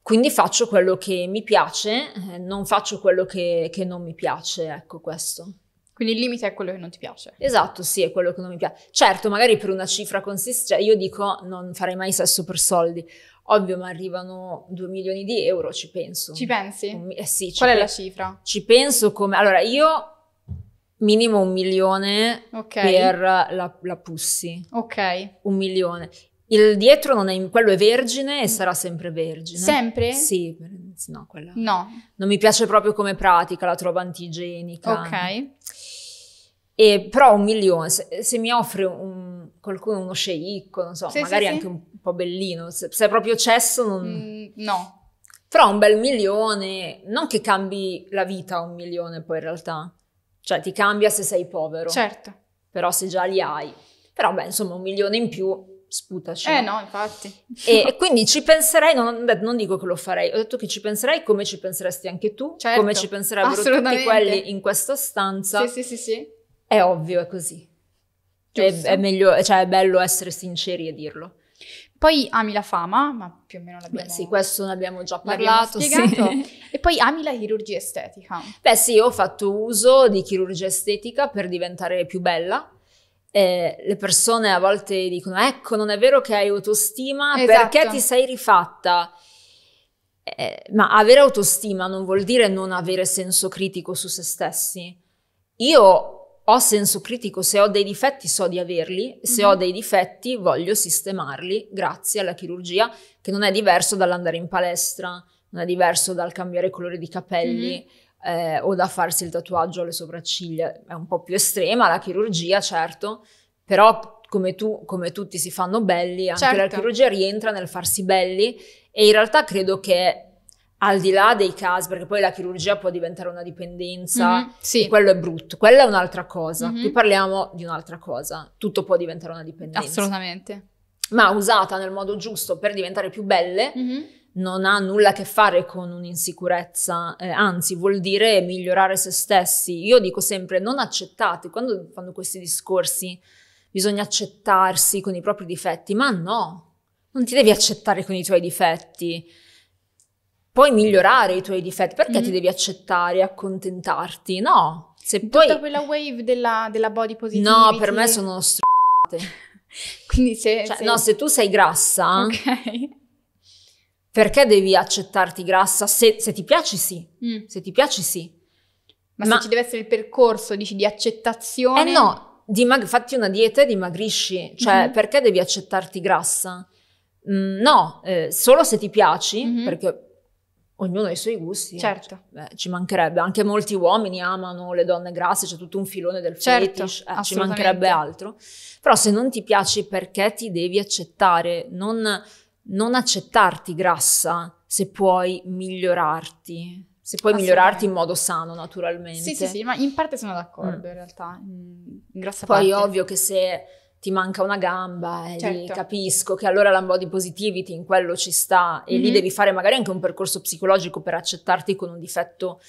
Quindi faccio quello che mi piace, eh, non faccio quello che, che non mi piace, ecco questo. Quindi il limite è quello che non ti piace. Esatto, sì, è quello che non mi piace. Certo, magari per una cifra consistente, cioè, io dico non farei mai sesso per soldi. Ovvio, ma arrivano 2 milioni di euro, ci penso. Ci pensi? Eh sì. Qual è la cifra? Ci penso come... Allora, io minimo un milione okay. per la, la pussy. Ok. Un milione. Il dietro non è, quello è vergine e mm. sarà sempre vergine. Sempre? Sì, no, quella. No. Non mi piace proprio come pratica, la trovo antigenica. Ok. E, però un milione, se, se mi offre un, qualcuno uno sceicco, non so, sì, magari sì, anche sì. un po' bellino, se, se è proprio cesso non... Mm, no. Però un bel milione, non che cambi la vita un milione poi in realtà, cioè ti cambia se sei povero. Certo. Però se già li hai. Però beh, insomma, un milione in più sputaci. Eh no, infatti. E, e quindi ci penserei, non, non, dico che lo farei, ho detto che ci penserei come ci penseresti anche tu, certo, come ci penserebbero tutti quelli in questa stanza. Sì, sì, sì, sì. È ovvio, è così. È, è, meglio, cioè è bello essere sinceri e dirlo. Poi ami la fama, ma più o meno l'abbiamo... Beh, sì, questo ne abbiamo già parlato, spiegato. Sì. E poi ami la chirurgia estetica. Beh sì, ho fatto uso di chirurgia estetica per diventare più bella, eh, le persone a volte dicono ecco non è vero che hai autostima esatto. perché ti sei rifatta. Eh, ma avere autostima non vuol dire non avere senso critico su se stessi. Io ho senso critico, se ho dei difetti so di averli, se mm-hmm. ho mhm. dei difetti voglio sistemarli grazie alla chirurgia, che non è diverso dall'andare in palestra, non è diverso dal cambiare colore di capelli. Mm-hmm eh, o da farsi il tatuaggio alle sopracciglia, è un po' più estrema la chirurgia, certo, però come, tu, come tutti si fanno belli, anche certo. la chirurgia rientra nel farsi belli e in realtà credo che al di là dei casi, perché poi la chirurgia può diventare una dipendenza, mm-hmm, sì. quello è brutto, quella è un'altra cosa, mm-hmm. qui parliamo di un'altra cosa, tutto può diventare una dipendenza. Assolutamente. Ma usata nel modo giusto per diventare più belle, mm-hmm non ha nulla a che fare con un'insicurezza, eh, anzi vuol dire migliorare se stessi. Io dico sempre non accettate, quando fanno questi discorsi bisogna accettarsi con i propri difetti, ma no, non ti devi accettare con i tuoi difetti. Puoi migliorare i tuoi difetti, perché mm ti devi accettare, accontentarti? No. Se Tutta poi... quella wave della, della body positivity. No, per me sono str***ate. Quindi se, cioè, se... No, se tu sei grassa... Ok perché devi accettarti grassa? Se, se ti piaci sì, mm. se ti piaci sì. Ma, Ma, se ci deve essere il percorso, dici, di accettazione? Eh no, dimag- fatti una dieta e dimagrisci, cioè mm-hmm. perché devi accettarti grassa? Mm, no, eh, solo se ti piaci, mm-hmm. perché ognuno ha i suoi gusti. Eh. Certo. Beh, ci mancherebbe, anche molti uomini amano le donne grasse, c'è tutto un filone del certo, fetish, eh, ci mancherebbe altro. Però se non ti piaci perché ti devi accettare, non non accettarti grassa se puoi migliorarti. Se puoi migliorarti in modo sano, naturalmente. Sì, sì, sì, ma in parte sono d'accordo, mm. in realtà. In grassa Poi parte. ovvio che se ti manca una gamba, eh, certo. capisco che allora la body positivity in quello ci sta e mm-hmm. lì mhm. devi fare magari anche un percorso psicologico per accettarti con un difetto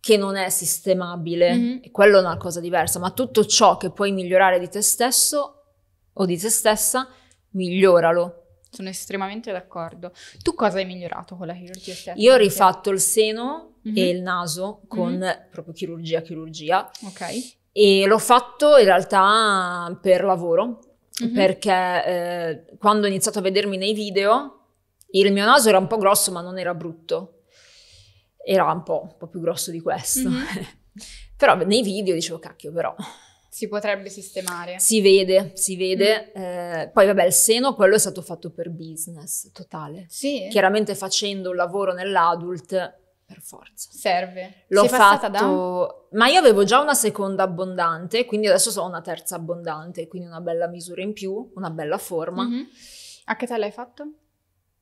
che non è sistemabile mm-hmm. e quello è una cosa diversa, ma tutto ciò che puoi migliorare di te stesso o di te stessa, miglioralo, sono estremamente d'accordo. Tu cosa hai migliorato con la chirurgia estetica? Io ho rifatto il seno mm-hmm. e mhm. il naso con mm-hmm. proprio chirurgia, chirurgia. Ok. E l'ho fatto in realtà per lavoro, mm-hmm. perché eh, quando ho iniziato a vedermi nei video, il mio naso era un po' grosso ma non era brutto. Era un po', un po più grosso di questo. Mhm. Però nei video dicevo, cacchio, però si potrebbe sistemare. Si vede, si vede. Mm. Eh, poi vabbè, il seno quello è stato fatto per business totale. Sì. Chiaramente facendo un lavoro nell'adult per forza. Serve. L'ho Sei fatto, da... ma io avevo già una seconda abbondante, quindi adesso ho una terza abbondante, quindi una bella misura in più, una bella forma. Mm-hmm. A che te l'hai fatto?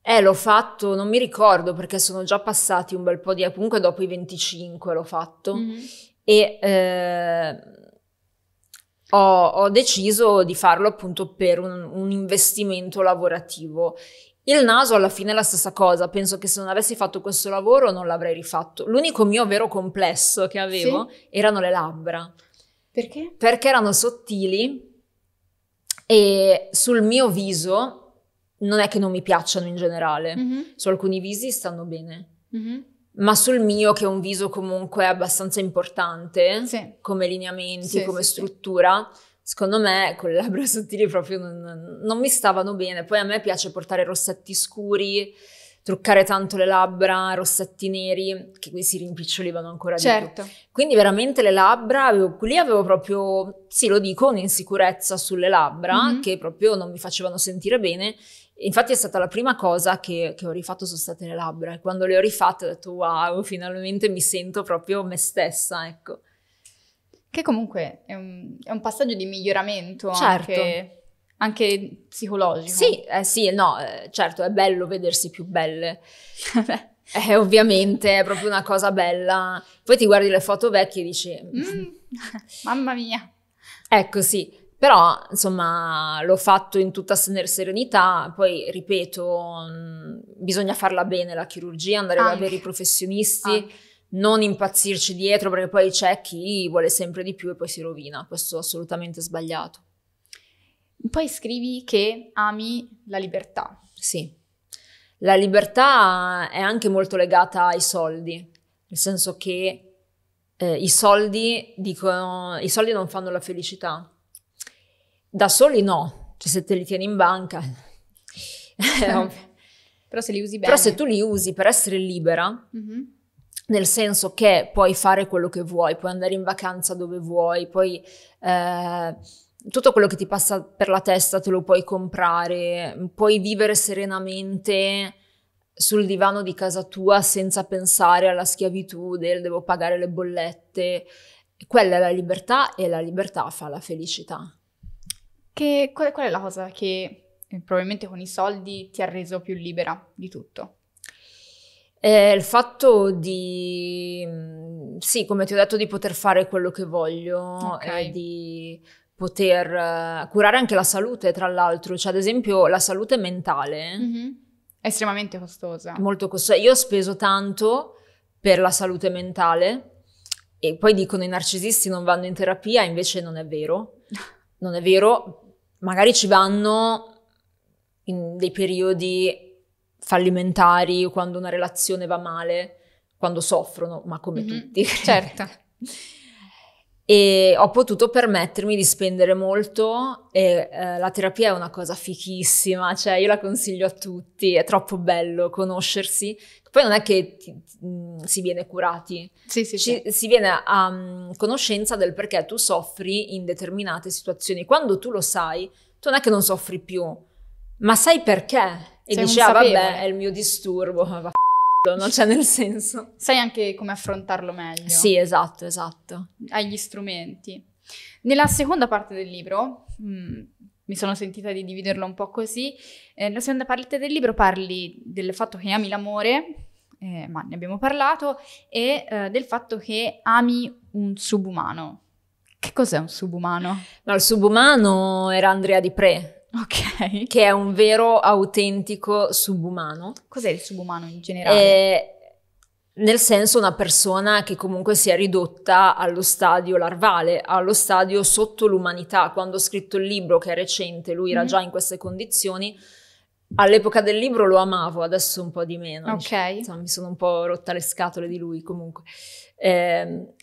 Eh, l'ho fatto, non mi ricordo perché sono già passati un bel po' di... comunque dopo i 25 l'ho fatto. Mm-hmm. E eh, ho, ho deciso di farlo appunto per un, un investimento lavorativo. Il naso alla fine è la stessa cosa, penso che se non avessi fatto questo lavoro non l'avrei rifatto. L'unico mio vero complesso che avevo sì. erano le labbra. Perché? Perché erano sottili e sul mio viso non è che non mi piacciono in generale, mm-hmm. su alcuni visi stanno bene. Mm-hmm ma sul mio che è un viso comunque abbastanza importante sì. come lineamenti, sì, come sì, struttura. Secondo me con le labbra sottili proprio non, non, mi stavano bene. Poi a me piace portare rossetti scuri, truccare tanto le labbra, rossetti neri, che qui si rimpicciolivano ancora certo. di più. Certo. Quindi veramente le labbra, avevo, lì avevo proprio, sì lo dico, un'insicurezza sulle labbra mm-hmm. che proprio non mi facevano sentire bene Infatti è stata la prima cosa che, che ho rifatto sono state le labbra e quando le ho rifatte ho detto wow, finalmente mi sento proprio me stessa, ecco. Che comunque è un, è un passaggio di miglioramento certo. anche, anche psicologico. Sì, eh, sì, no, eh, certo è bello vedersi più belle. Eh, ovviamente, è proprio una cosa bella. Poi ti guardi le foto vecchie e dici... Mm, mm". mamma mia! Ecco, sì. Però, insomma, l'ho fatto in tutta serenità, poi, ripeto, mm, bisogna farla bene la chirurgia, andare Anche. da veri professionisti. Anche non impazzirci dietro perché poi c'è chi vuole sempre di più e poi si rovina, questo è assolutamente sbagliato. Poi scrivi che ami la libertà. Sì, la libertà è anche molto legata ai soldi, nel senso che eh, i, soldi dicono, i soldi non fanno la felicità, da soli no, cioè se te li tieni in banca. Eh. Però se li usi bene. Però se tu li usi per essere libera, mm-hmm. nel senso che puoi fare quello che vuoi, puoi andare in vacanza dove vuoi, puoi... Eh, tutto quello che ti passa per la testa te lo puoi comprare, puoi vivere serenamente sul divano di casa tua senza pensare alla schiavitù del devo pagare le bollette. Quella è la libertà e la libertà fa la felicità. Che, qual, qual è la cosa che eh, probabilmente con i soldi ti ha reso più libera di tutto? Eh, il fatto di, mm, sì, come ti ho detto, di poter fare quello che voglio, okay. di poter eh, curare anche la salute, tra l'altro, cioè ad esempio la salute mentale. Mm-hmm. È estremamente costosa. Molto costosa. Cioè, io ho speso tanto per la salute mentale e poi dicono i narcisisti non vanno in terapia, invece non è vero. Non è vero magari ci vanno in dei periodi fallimentari quando una relazione va male, quando soffrono, ma come mm-hmm. tutti. Certo. e ho potuto permettermi di spendere molto e eh, la terapia è una cosa fichissima, cioè io la consiglio a tutti, è troppo bello conoscersi. Poi non è che ti, ti, mm, si viene curati, sì, sì, Ci, sì. si viene a um, conoscenza del perché tu soffri in determinate situazioni. Quando tu lo sai, tu non è che non soffri più, ma sai perché. E Sei dici, ah vabbè, è il mio disturbo, va Esatto, non c'è nel senso. Sai anche come affrontarlo meglio. Sì, esatto, esatto. Hai gli strumenti. Nella seconda parte del libro, mh, mm, mi sono sentita di dividerlo un po' così, eh, nella seconda parte del libro parli del fatto che ami l'amore, eh, ma ne abbiamo parlato, e eh, del fatto che ami un subumano. Che cos'è un subumano? No, il subumano era Andrea Di Pre, Ok. Che è un vero, autentico subumano. Cos'è il subumano in generale? Eh, nel senso una persona che comunque si è ridotta allo stadio larvale, allo stadio sotto l'umanità. Quando ho scritto il libro, che è recente, lui era mm già in queste condizioni. All'epoca del libro lo amavo, adesso un po' di meno. Ok. Diciamo, mi sono un po' rotta le scatole di lui comunque. Eh,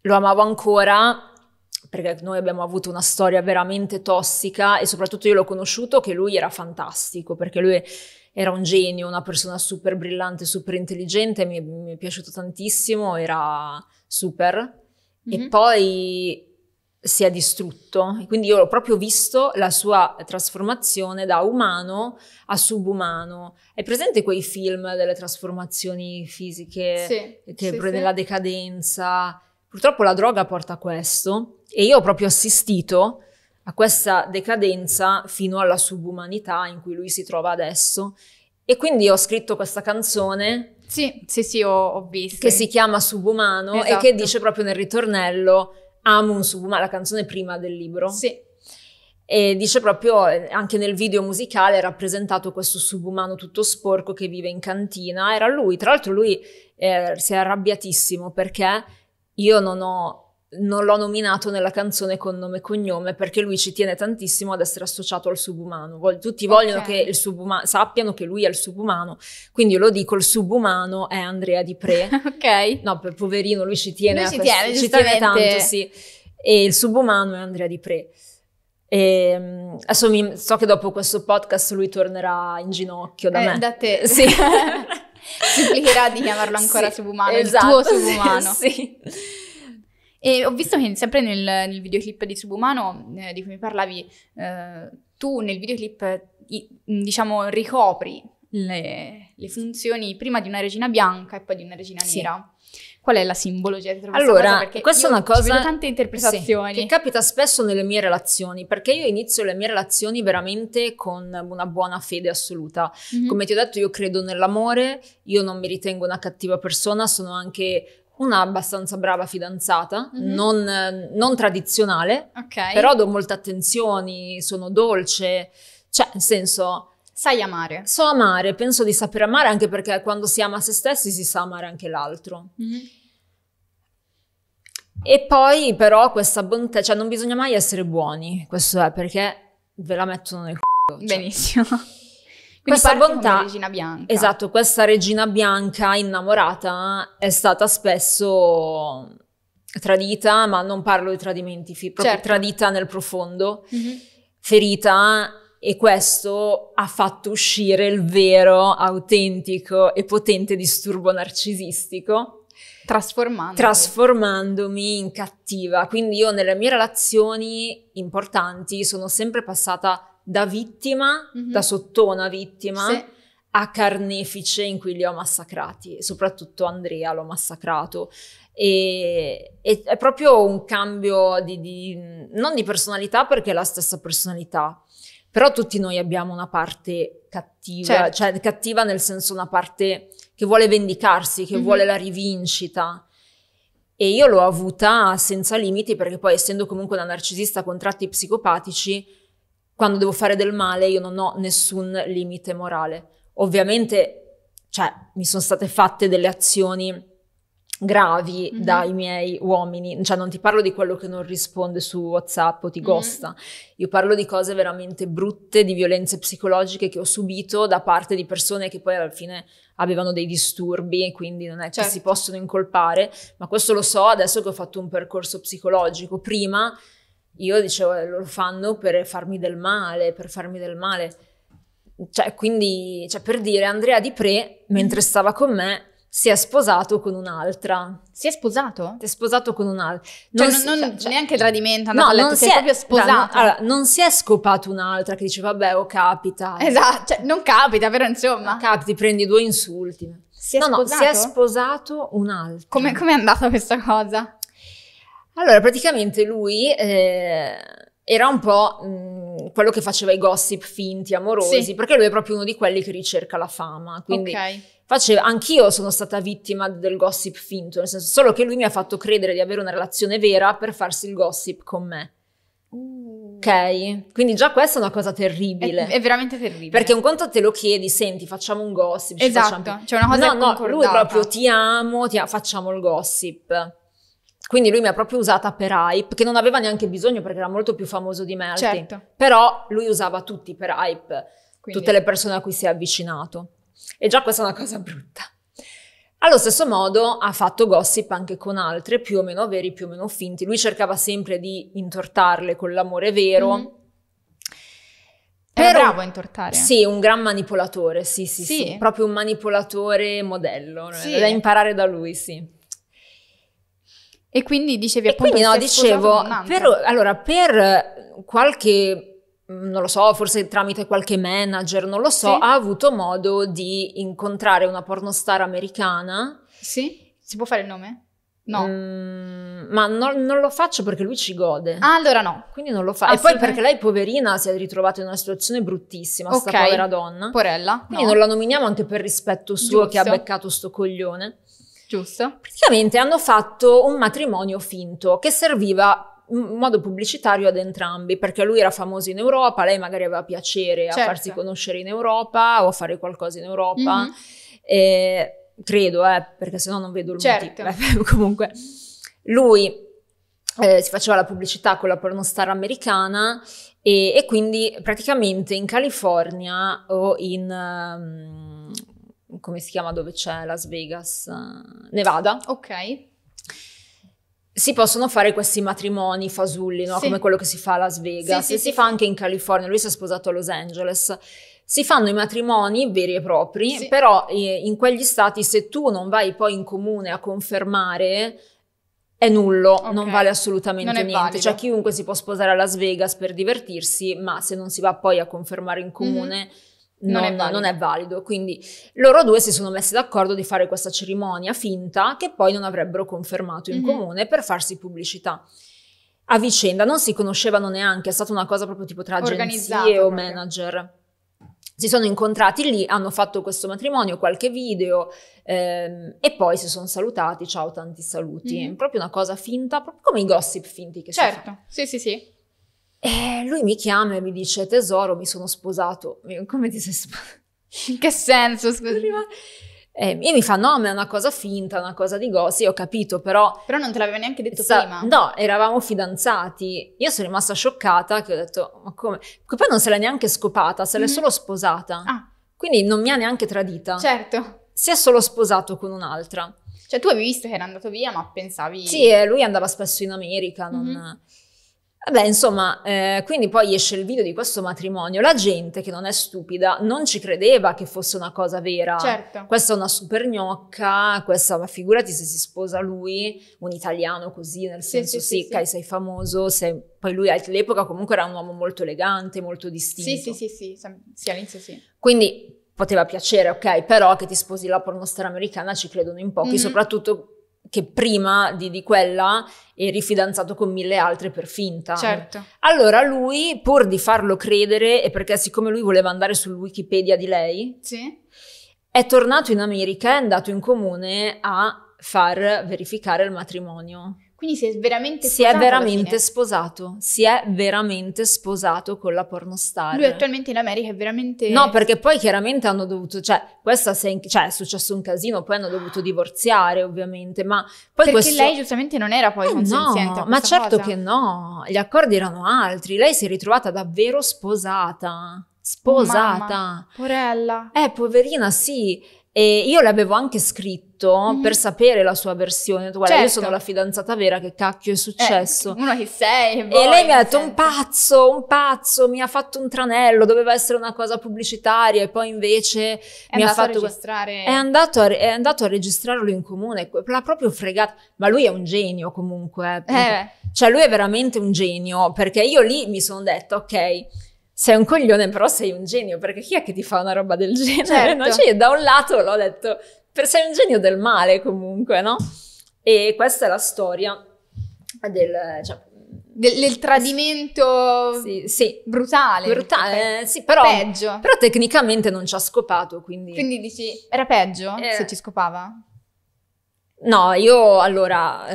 lo amavo ancora, perché noi abbiamo avuto una storia veramente tossica e soprattutto io l'ho conosciuto che lui era fantastico, perché lui era un genio, una persona super brillante, super intelligente, mi, mi è piaciuto tantissimo, era super. Mm-hmm. E mhm. poi si è distrutto. Quindi io ho proprio visto la sua trasformazione da umano a subumano. È presente quei film delle trasformazioni fisiche sì, che sì, nella sì. decadenza? Purtroppo la droga porta a questo e io ho proprio assistito a questa decadenza fino alla subumanità in cui lui si trova adesso. E quindi ho scritto questa canzone. Sì, sì, sì, ho, ho visto. Che si chiama Subumano esatto. e che esatto. dice proprio nel ritornello Amo un subumano, la canzone prima del libro. Sì. E dice proprio, eh, anche nel video musicale è rappresentato questo subumano tutto sporco che vive in cantina. Era lui, tra l'altro lui eh, si è arrabbiatissimo perché io non ho non l'ho nominato nella canzone con nome e cognome perché lui ci tiene tantissimo ad essere associato al subumano. tutti vogliono che il subumano sappiano che lui è il subumano, quindi io lo dico: il subumano è Andrea Di Pre. ok. No, per poverino, lui ci tiene, lui ci, tiene ci tiene tanto, sì. E il subumano è Andrea Di Pre. E, ehm, adesso mi, so che dopo questo podcast lui tornerà in ginocchio da eh, me. Da te. Sì. Supplicherà di chiamarlo ancora sì, subumano, esatto, il tuo subumano. sì. sì. E ho visto che sempre nel, nel videoclip di Subumano, eh, di cui mi parlavi, eh, tu nel videoclip, i, mm, diciamo, ricopri le, le, funzioni prima di una regina bianca e poi di una regina sì. nera. Qual è la simbologia dietro allora, cosa? Perché questa è una cosa vedo tante interpretazioni. Sì, che capita spesso nelle mie relazioni, perché io inizio le mie relazioni veramente con una buona fede assoluta. Mm-hmm. Come ti ho detto, io credo nell'amore, io non mi ritengo una cattiva persona, sono anche una abbastanza brava fidanzata, mm -hmm. non, non, tradizionale, okay. però do molte attenzioni, sono dolce, cioè nel senso... Sai amare. So amare, penso di saper amare anche perché quando si ama se stessi si sa amare anche l'altro. Mm -hmm. E poi però questa bontà, cioè non bisogna mai essere buoni, questo è perché ve la mettono nel c***o. Cioè. Benissimo. Quindi questa bontà, regina bianca. Esatto, questa regina bianca innamorata è stata spesso tradita, ma non parlo di tradimenti, proprio certo. tradita nel profondo, mm-hmm. ferita e questo ha fatto uscire il vero, autentico e potente disturbo narcisistico Trasformandomi. trasformandomi in cattiva. Quindi io nelle mie relazioni importanti sono sempre passata da vittima, mm-hmm. da sottona vittima, sì. a carnefice in cui li ho massacrati. Soprattutto Andrea l'ho massacrato. E, e è proprio un cambio di, di, non di personalità perché è la stessa personalità, però tutti noi abbiamo una parte cattiva, certo. cioè cattiva nel senso una parte che vuole vendicarsi, che mm-hmm. vuole la rivincita. E io l'ho avuta senza limiti perché poi essendo comunque una narcisista con tratti psicopatici, quando devo fare del male io non ho nessun limite morale. Ovviamente, cioè, mi sono state fatte delle azioni gravi mm-hmm. dai miei uomini, cioè non ti parlo di quello che non risponde su WhatsApp o ti mm-hmm. gosta, io parlo di cose veramente brutte, di violenze psicologiche che ho subito da parte di persone che poi alla fine avevano dei disturbi e quindi non è che si certo. possono incolpare, ma questo lo so adesso che ho fatto un percorso psicologico, prima io dicevo eh, lo fanno per farmi del male, per farmi del male. Cioè, quindi, cioè, per dire, Andrea Di Pre, mentre mm-hmm. stava con me, si è sposato con un'altra. Si è sposato? Si è sposato con un'altra. Non, cioè, non, non cioè, cioè, neanche tradimento, no, non si è proprio sposato. No, allora, non si è scopato un'altra che dice vabbè, oh capita. Esatto, cioè, non capita, però insomma. No, capiti, prendi due insulti. Si è no, sposato? no, si è sposato un'altra. Come, come è andata questa cosa? Allora, praticamente lui eh, era un po' mh, mm, quello che faceva i gossip finti, amorosi, sì. perché lui è proprio uno di quelli che ricerca la fama, quindi... Ok faceva, anch'io sono stata vittima del gossip finto, nel senso solo che lui mi ha fatto credere di avere una relazione vera per farsi il gossip con me. Uh. Ok, quindi già questa è una cosa terribile. È, è, veramente terribile. Perché un conto te lo chiedi, senti, facciamo un gossip. Esatto, c'è cioè una cosa No, no, lui proprio ti amo, ti amo, facciamo il gossip. Quindi lui mi ha proprio usata per hype, che non aveva neanche bisogno perché era molto più famoso di me. Certo. Però lui usava tutti per hype, quindi. tutte le persone a cui si è avvicinato. E già questa è una cosa brutta. Allo stesso modo ha fatto gossip anche con altre, più o meno veri, più o meno finti. Lui cercava sempre di intortarle con l'amore vero. mm Però, Era bravo a intortare. Sì, un gran manipolatore, sì, sì, sì. sì. Proprio un manipolatore modello, sì. da imparare da lui, sì. E quindi dicevi appunto... E quindi no, dicevo, per, allora, per qualche Mm, non lo so, forse tramite qualche manager, non lo so, sì. ha avuto modo di incontrare una pornostar americana. Sì? Si può fare il nome? No. Mm, ma no, non lo faccio perché lui ci gode. Ah, allora no. Quindi non lo fa. E poi perché lei, poverina, si è ritrovata in una situazione bruttissima, okay. sta povera donna. Porella. Quindi no. non la nominiamo anche per rispetto suo Giusto. che ha beccato sto coglione. Giusto. Praticamente hanno fatto un matrimonio finto che serviva un modo pubblicitario ad entrambi, perché lui era famoso in Europa, lei magari aveva piacere a certo. farsi conoscere in Europa o a fare qualcosa in Europa. Mm-hmm. E, credo, eh, perché sennò non vedo il certo. motivo. Beh, comunque, lui eh, si faceva la pubblicità con la pornostar americana e, e, quindi praticamente in California o in... Um, come si chiama dove c'è Las Vegas? Nevada. Ok si possono fare questi matrimoni fasulli, no? sì. come quello che si fa a Las Vegas, sì, e sì, si fa anche in California, lui si è sposato a Los Angeles. Si fanno i matrimoni veri e propri, però eh, in quegli stati se tu non vai poi in comune a confermare è nullo, okay. non vale assolutamente non niente. Cioè chiunque si può sposare a Las Vegas per divertirsi, ma se non si va poi a confermare in mhm. comune... Mm-hmm non, non, è non, è valido. Quindi loro due si sono messi d'accordo di fare questa cerimonia finta che poi non avrebbero confermato in mm-hmm. comune per farsi pubblicità. A vicenda non si conoscevano neanche, è stata una cosa proprio tipo tra agenzie o manager. Si sono incontrati lì, hanno fatto questo matrimonio, qualche video ehm, e poi si sono salutati, ciao, tanti saluti. Mm-hmm. proprio una cosa finta, proprio come i gossip finti che certo. si Certo, sì, sì, sì. E lui mi chiama e mi dice, tesoro, mi sono sposato. Come ti sei sposato? In che senso, scusi? Eh, e mi fa, no, ma è una cosa finta, una cosa di go. Sì, ho capito, però... Però non te l'aveva neanche detto sa, prima? No, eravamo fidanzati. Io sono rimasta scioccata, che ho detto, ma come? Che poi non se l'è neanche scopata, se l'è mm solo sposata. Ah. Quindi non mi ha neanche tradita. Certo. Si è solo sposato con un'altra. Cioè tu avevi visto che era andato via, ma pensavi... Sì, lui andava spesso in America, non... Mm-hmm Vabbè, insomma, eh, quindi poi esce il video di questo matrimonio. La gente, che non è stupida, non ci credeva che fosse una cosa vera. Certo. Questa è una super gnocca, questa, ma figurati se si sposa lui, un italiano così, nel sì, senso, sì, sì, sì, sei famoso, sei... poi lui all'epoca comunque era un uomo molto elegante, molto distinto. Sì, sì, sì, sì, sì all'inizio sì. Quindi poteva piacere, ok, però che ti sposi la pornostar americana ci credono in pochi, mm-hmm. soprattutto che prima di, di, quella eri fidanzato con mille altre per finta. Certo. Allora lui, pur di farlo credere, e perché siccome lui voleva andare su Wikipedia di lei, sì. è tornato in America e è andato in comune a far verificare il matrimonio. Quindi si è veramente sposato. Si è veramente sposato. Si è veramente sposato con la pornostar. Lui attualmente in America è veramente. No, perché poi chiaramente hanno dovuto. Cioè, questa se, cioè, è successo un casino, poi hanno dovuto divorziare, ovviamente. Ma poi perché questo... lei giustamente non era poi eh consenziente. No, ma certo cosa. che no. Gli accordi erano altri. Lei si è ritrovata davvero sposata sposata. Mamma, porella. Eh, poverina, sì. E io l'avevo anche scritto mm-hmm. per sapere la sua versione. Guarda, certo. io sono la fidanzata vera, che cacchio è successo? Eh, uno che sei. e boh, lei mi ha detto: un pazzo, un pazzo, mi ha fatto un tranello, doveva essere una cosa pubblicitaria, e poi invece è mi ha fatto. Registrare... È, andato a, è andato a registrarlo in comune, l'ha proprio fregata. Ma lui è un genio comunque. Eh, eh. Cioè, lui è veramente un genio, perché io lì mi sono detta, ok sei un coglione, però sei un genio, perché chi è che ti fa una roba del genere? Certo. No? Cioè, da un lato l'ho detto, sei un genio del male comunque, no? E questa è la storia del... Cioè, del, del, tradimento sì, sì. brutale. Brutale, eh, sì, però, peggio. però tecnicamente non ci ha scopato, quindi... Quindi dici, era peggio eh, se ci scopava? No, io allora...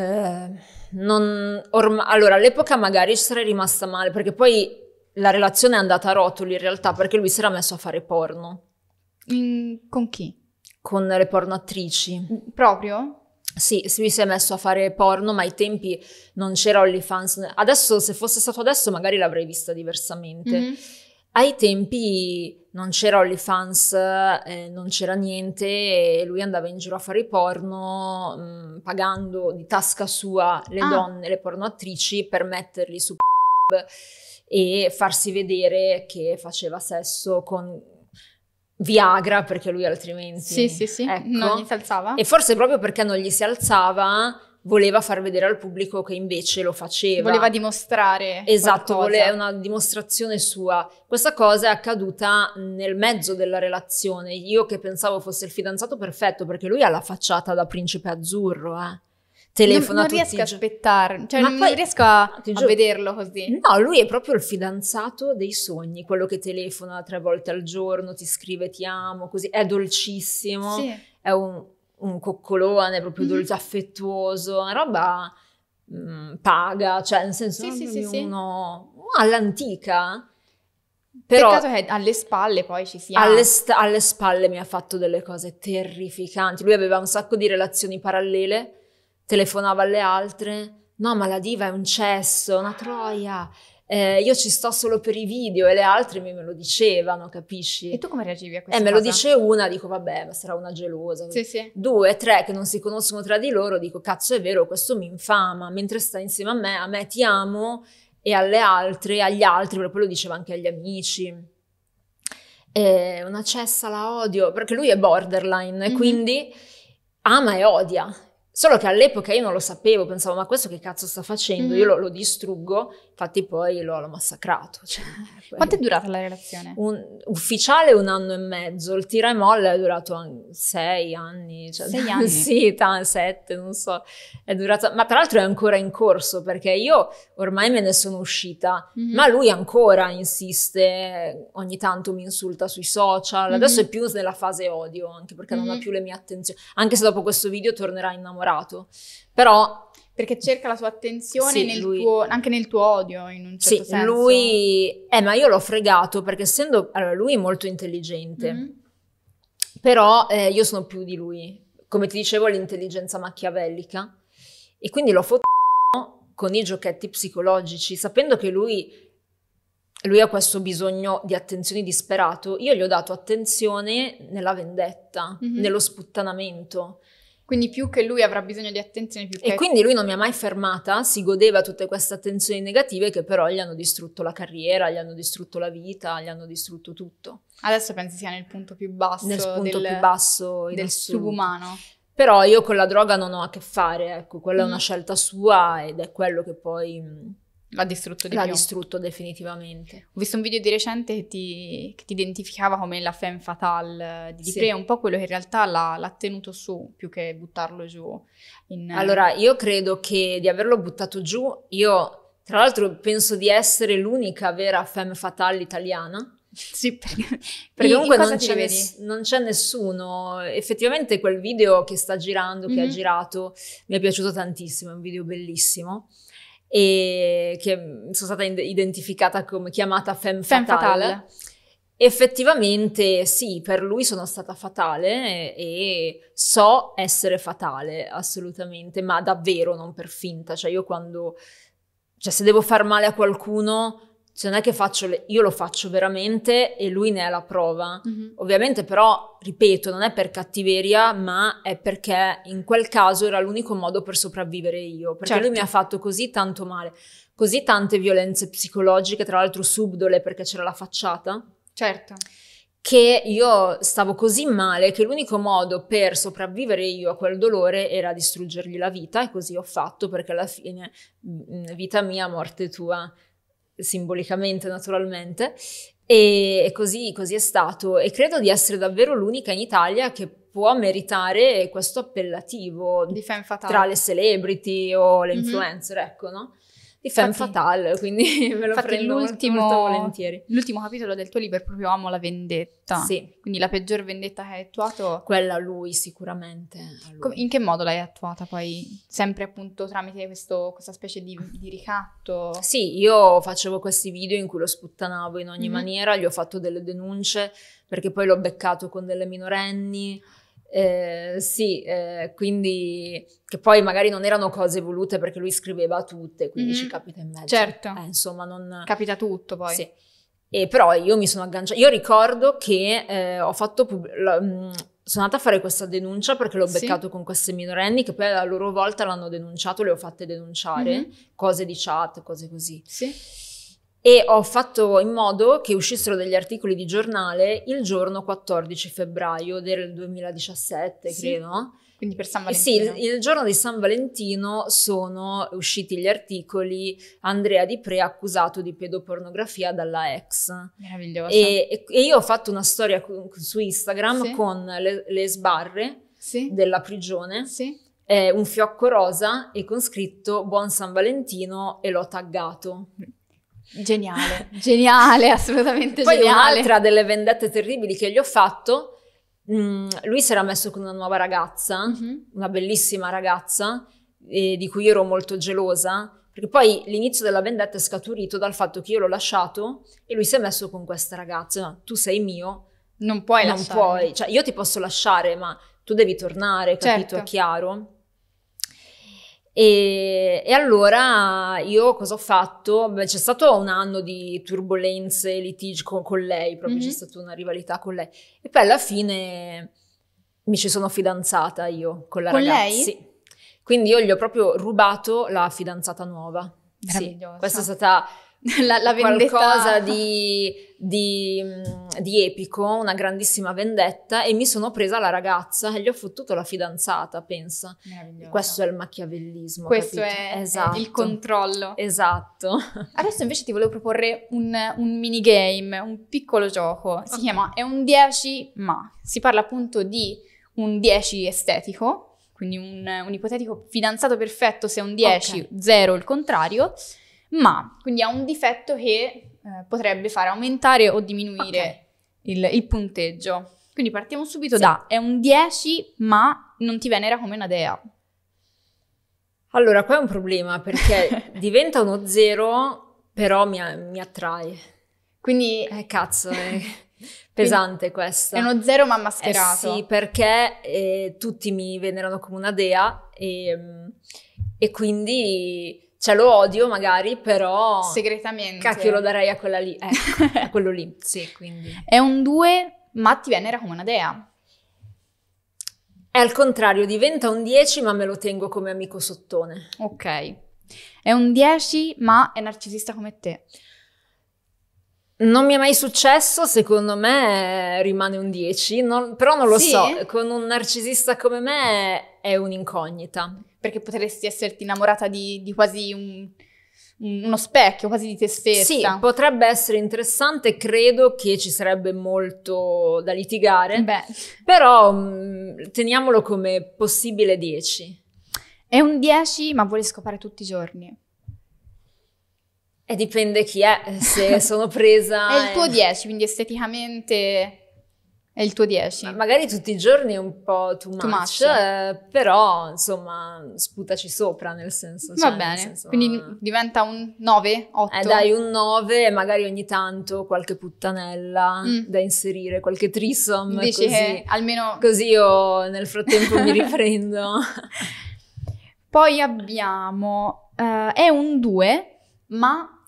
Eh, non, orma, allora, all'epoca magari ci sarei rimasta male, perché poi la relazione è andata a rotoli in realtà perché lui si era messo a fare porno. Mm, con chi? Con le pornoattrici. Mm, proprio? Sì, lui si è messo a fare porno, ma ai tempi non c'era OnlyFans. Adesso, se fosse stato adesso, magari l'avrei vista diversamente. Mm-hmm. Ai tempi non c'era OnlyFans, eh, non c'era niente, e lui andava in giro a fare porno, mh, mm, pagando di tasca sua le ah. donne, le pornoattrici, per metterli su... P- e farsi vedere che faceva sesso con Viagra perché lui altrimenti... Sì, sì, sì, ecco. non gli si alzava. E forse proprio perché non gli si alzava voleva far vedere al pubblico che invece lo faceva. Voleva dimostrare. Esatto, è una dimostrazione sua. Questa cosa è accaduta nel mezzo della relazione. Io che pensavo fosse il fidanzato perfetto perché lui ha la facciata da principe azzurro, eh telefono non, non riesco a aspettare, cioè Ma non, poi, riesco a, a, vederlo così. No, lui è proprio il fidanzato dei sogni, quello che telefona tre volte al giorno, ti scrive ti amo, così, è dolcissimo, sì. è un, un, coccolone proprio mm-hmm. dolce, affettuoso, una roba mh, mm, paga, cioè nel senso sì, sì, sì, uno all'antica. Però Peccato che alle spalle poi ci sia. Alle, st- alle spalle mi ha fatto delle cose terrificanti. Lui aveva un sacco di relazioni parallele telefonava alle altre, no ma la diva è un cesso, una troia, eh, io ci sto solo per i video e le altre mi me lo dicevano, capisci? E tu come reagivi a questo? Eh, me cosa? lo dice una, dico vabbè, ma sarà una gelosa. Sì, sì. Due, tre che non si conoscono tra di loro, dico cazzo è vero, questo mi infama, mentre sta insieme a me, a me ti amo e alle altre, agli altri, però poi lo diceva anche agli amici. Eh, una cessa la odio, perché lui è borderline, mm-hmm. quindi ama e odia Solo che all'epoca io non lo sapevo, pensavo, ma questo che cazzo sta facendo? Mm. Io lo, lo, distruggo, infatti poi l'ho, l'ho massacrato. Cioè, Quanto è durata la relazione? Un, ufficiale un anno e mezzo, il tira e molla è durato an- sei anni. Cioè, sei anni? sì, t- sette, non so. È durata, ma tra l'altro è ancora in corso, perché io ormai me ne sono uscita, mm-hmm. ma lui ancora insiste, ogni tanto mi insulta sui social, mm-hmm. adesso è più nella fase odio, anche perché mm-hmm. non ha mm-hmm. più le mie attenzioni, anche se dopo questo video tornerà innamorato innamorato, però... Perché cerca la sua attenzione sì, nel lui... tuo, anche nel tuo odio, in un certo sì, senso. lui... Eh, ma io l'ho fregato perché essendo... Allora, lui è molto intelligente, mm-hmm. però eh, io sono più di lui. Come ti dicevo, l'intelligenza machiavellica. E quindi l'ho fottuto con i giochetti psicologici, sapendo che lui lui ha questo bisogno di attenzione disperato, io gli ho dato attenzione nella vendetta, mm-hmm. nello sputtanamento. Quindi più che lui avrà bisogno di attenzione più che... E quindi lui non mi ha mai fermata, si godeva tutte queste attenzioni negative che però gli hanno distrutto la carriera, gli hanno distrutto la vita, gli hanno distrutto tutto. Adesso pensi sia nel punto più basso nel punto del, più basso del subumano. Però io con la droga non ho a che fare, ecco, quella mm. è una mm. scelta sua ed è quello che poi mm, L'ha distrutto di L'ha più. distrutto definitivamente. Ho visto un video di recente che ti, che ti identificava come la femme fatale eh, di Di sì. Pre, un po' quello che in realtà l'ha, l'ha, tenuto su più che buttarlo giù. In... Eh, allora, io credo che di averlo buttato giù, io tra l'altro penso di essere l'unica vera femme fatale italiana. Sì, perché, perché comunque non c'è, ness- non c'è, nessuno. Effettivamente quel video che sta girando, che mm-hmm. ha mhm. girato, mi è piaciuto tantissimo, è un video bellissimo e che mm, sono stata identificata come chiamata femme, femme fatale. fatale. Effettivamente sì, per lui sono stata fatale e so essere fatale assolutamente, ma davvero non per finta, cioè io quando cioè se devo far male a qualcuno cioè non è che faccio, le, io lo faccio veramente e lui ne è la prova. Mm-hmm. Ovviamente però, ripeto, non è per cattiveria, ma è perché in quel caso era l'unico modo per sopravvivere io, perché certo. lui mi ha fatto così tanto male, così tante violenze psicologiche, tra l'altro subdole perché c'era la facciata. Certo. Che io stavo così male che l'unico modo per sopravvivere io a quel dolore era distruggergli la vita e così ho fatto perché alla fine mm, vita mia, morte tua simbolicamente naturalmente, e, così, così è stato. E credo di essere davvero l'unica in Italia che può meritare questo appellativo di fan fatale. tra le celebrity o le mhm. influencer, mm-hmm. ecco, no? di Femme Fatale, quindi ve lo prendo molto, molto volentieri. L'ultimo capitolo del tuo libro è proprio Amo la vendetta. Sì. Quindi la peggior vendetta che hai attuato? Quella a lui sicuramente. A lui. In che modo l'hai attuata poi? Sempre appunto tramite questo, questa specie di, di, ricatto? Sì, io facevo questi video in cui lo sputtanavo in ogni mm-hmm. maniera, gli ho fatto delle denunce perché poi l'ho beccato con delle minorenni. Eh, sì, eh, quindi che poi magari non erano cose volute perché lui scriveva tutte, quindi mm-hmm. ci capita in mezzo. Certo. Eh, insomma, non... Capita tutto poi. Sì. E però io mi sono agganciata, io ricordo che eh, ho fatto, pub... Mm, sono andata a fare questa denuncia perché l'ho beccato sì. con queste minorenni che poi a loro volta l'hanno denunciato, le ho fatte denunciare, mm-hmm. cose di chat, cose così. Sì e ho fatto in modo che uscissero degli articoli di giornale il giorno 14 febbraio del 2017, sì. credo. Quindi per San eh Valentino. sì, il, giorno di San Valentino sono usciti gli articoli Andrea Di Pre accusato di pedopornografia dalla ex. Meraviglioso. E, e io ho fatto una storia su Instagram sì. con le, le sbarre sì. della prigione. Sì eh, un fiocco rosa e con scritto Buon San Valentino e l'ho taggato. Mm. Geniale, geniale, assolutamente Poi geniale. un'altra delle vendette terribili che gli ho fatto, mh, mm, lui si era messo con una nuova ragazza, mm-hmm. una bellissima ragazza, eh, di cui ero molto gelosa, perché poi l'inizio della vendetta è scaturito dal fatto che io l'ho lasciato e lui si è messo con questa ragazza, tu sei mio, non puoi non lasciare. puoi, cioè io ti posso lasciare, ma tu devi tornare, capito, certo. è chiaro? E, e, allora io cosa ho fatto? Beh, c'è stato un anno di turbulenze, litigi con, con lei, proprio mm-hmm. c'è mhm. stata una rivalità con lei. E poi alla fine mi ci sono fidanzata io con la con ragazza. Lei? Sì. Quindi io gli ho proprio rubato la fidanzata nuova. Sì, questa è stata la, la vendetta... qualcosa di, di, mm, di, epico, una grandissima vendetta e mi sono presa la ragazza e gli ho fottuto la fidanzata, pensa. Questo è il machiavellismo. Questo è esatto. il controllo. Esatto. Adesso invece ti volevo proporre un, un minigame, un piccolo gioco. Si okay. chiama È un 10 ma. Si parla appunto di un 10 estetico, quindi un, un ipotetico fidanzato perfetto se è un 10, 0 okay. il contrario ma quindi ha un difetto che eh, potrebbe far aumentare o diminuire okay. il, il, punteggio. Quindi partiamo subito sì. da è un 10 ma non ti venera come una dea. Allora, qua è un problema perché diventa uno 0 però mi, mi, attrae. Quindi... Eh, cazzo, è pesante questo. È uno 0 ma mascherato. Eh sì, perché eh, tutti mi venerano come una dea e, ehm, e quindi cioè lo odio magari, però... Segretamente. Cacchio lo darei a quella lì, ecco, a quello lì, sì, quindi... È un 2, ma ti venera come una dea. È al contrario, diventa un 10, ma me lo tengo come amico sottone. Ok. È un 10, ma è narcisista come te. Non mi è mai successo, secondo me eh, rimane un 10, non, però non lo sì? so, con un narcisista come me è un'incognita. Perché potresti esserti innamorata di, di quasi un, uno specchio, quasi di te stessa. Sì, potrebbe essere interessante, credo che ci sarebbe molto da litigare, Beh. però mm, teniamolo come possibile 10. È un 10, ma vuole scopare tutti i giorni. E dipende chi è, eh, se sono presa... è il tuo 10, quindi esteticamente è il tuo 10. Ma magari tutti i giorni è un po' too, too much, Eh, però insomma sputaci sopra nel senso. Va cioè, bene, senso, quindi ma... Eh. diventa un 9, 8? Eh dai, un 9 e magari ogni tanto qualche puttanella mm. da inserire, qualche trisom Dici così. almeno... Così io nel frattempo mi riprendo. Poi abbiamo, uh, è un 2 ma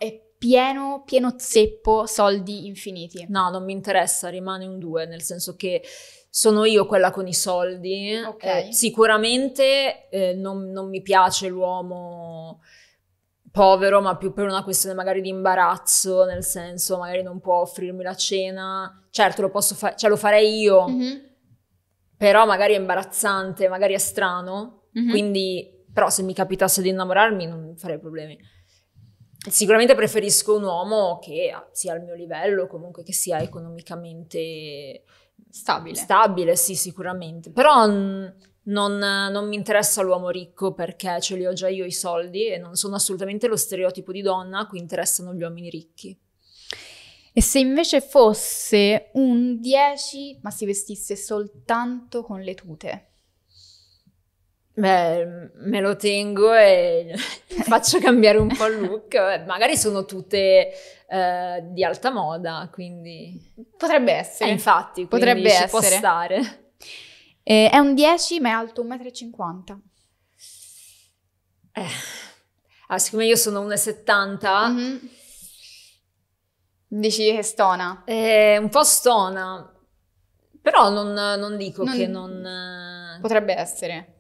pieno, pieno zeppo, soldi infiniti. No, non mi interessa, rimane un due, nel senso che sono io quella con i soldi. Okay. Eh, sicuramente eh, non, non, mi piace l'uomo povero, ma più per una questione magari di imbarazzo, nel senso magari non può offrirmi la cena. Certo, lo posso fare, cioè lo farei io, mm-hmm. però magari è imbarazzante, magari è strano, mm-hmm. quindi... Però se mi capitasse di innamorarmi non farei problemi sicuramente preferisco un uomo che sia al mio livello, comunque che sia economicamente stabile. Stabile, sì, sicuramente. Però non, non, mi interessa l'uomo ricco perché ce li ho già io i soldi e non sono assolutamente lo stereotipo di donna a cui interessano gli uomini ricchi. E se invece fosse un 10 ma si vestisse soltanto con le tute? Beh, me lo tengo e faccio cambiare un po' il look. Magari sono tutte eh, di alta moda, quindi... Potrebbe essere. Eh, infatti, potrebbe essere. può stare. Eh, è un 10 ma è alto 1,50 m. Eh. Ah, siccome io sono 1,70 m... Mm-hmm. Dici che stona? Eh, un po' stona, però non, non dico non... che non... Eh, potrebbe essere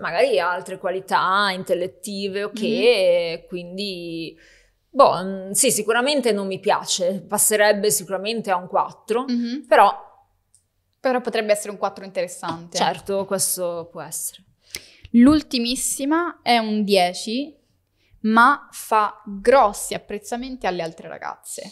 magari ha altre qualità intellettive ok, okay, mm-hmm. che, quindi... Boh, mm, sì, sicuramente non mi piace, passerebbe sicuramente a un 4, mm-hmm. però... Però potrebbe essere un 4 interessante. Certo, questo può essere. L'ultimissima è un 10, ma fa grossi apprezzamenti alle altre ragazze.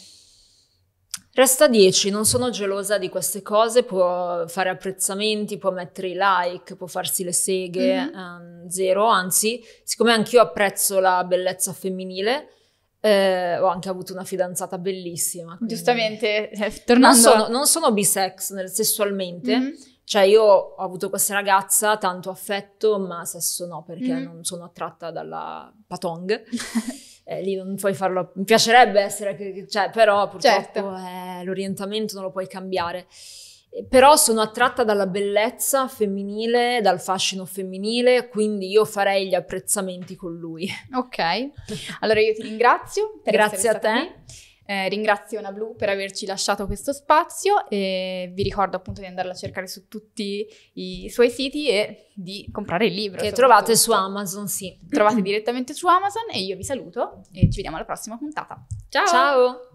Resta 10, non sono gelosa di queste cose, può fare apprezzamenti, può mettere i like, può farsi le seghe, mm-hmm. um, zero, anzi, siccome anch'io apprezzo la bellezza femminile, eh, ho anche avuto una fidanzata bellissima. Quindi... Giustamente, eh, tornando... Non sono, non sono bisex nel, sessualmente, mm-hmm. cioè io ho avuto questa ragazza, tanto affetto, ma sesso no, perché mm-hmm. non sono attratta dalla patong. eh, lì non puoi farlo, mi piacerebbe essere, cioè, però certo. purtroppo certo. eh, l'orientamento non lo puoi cambiare. Eh, però sono attratta dalla bellezza femminile, dal fascino femminile, quindi io farei gli apprezzamenti con lui. Ok, allora io ti ringrazio. Grazie a te. Qui. Eh, ringrazio Una Blu per averci lasciato questo spazio e vi ricordo appunto di andarla a cercare su tutti i suoi siti e di comprare il libro. Che trovate su Amazon, sì. Trovate direttamente su Amazon e io vi saluto e ci vediamo alla prossima puntata. Ciao! Ciao!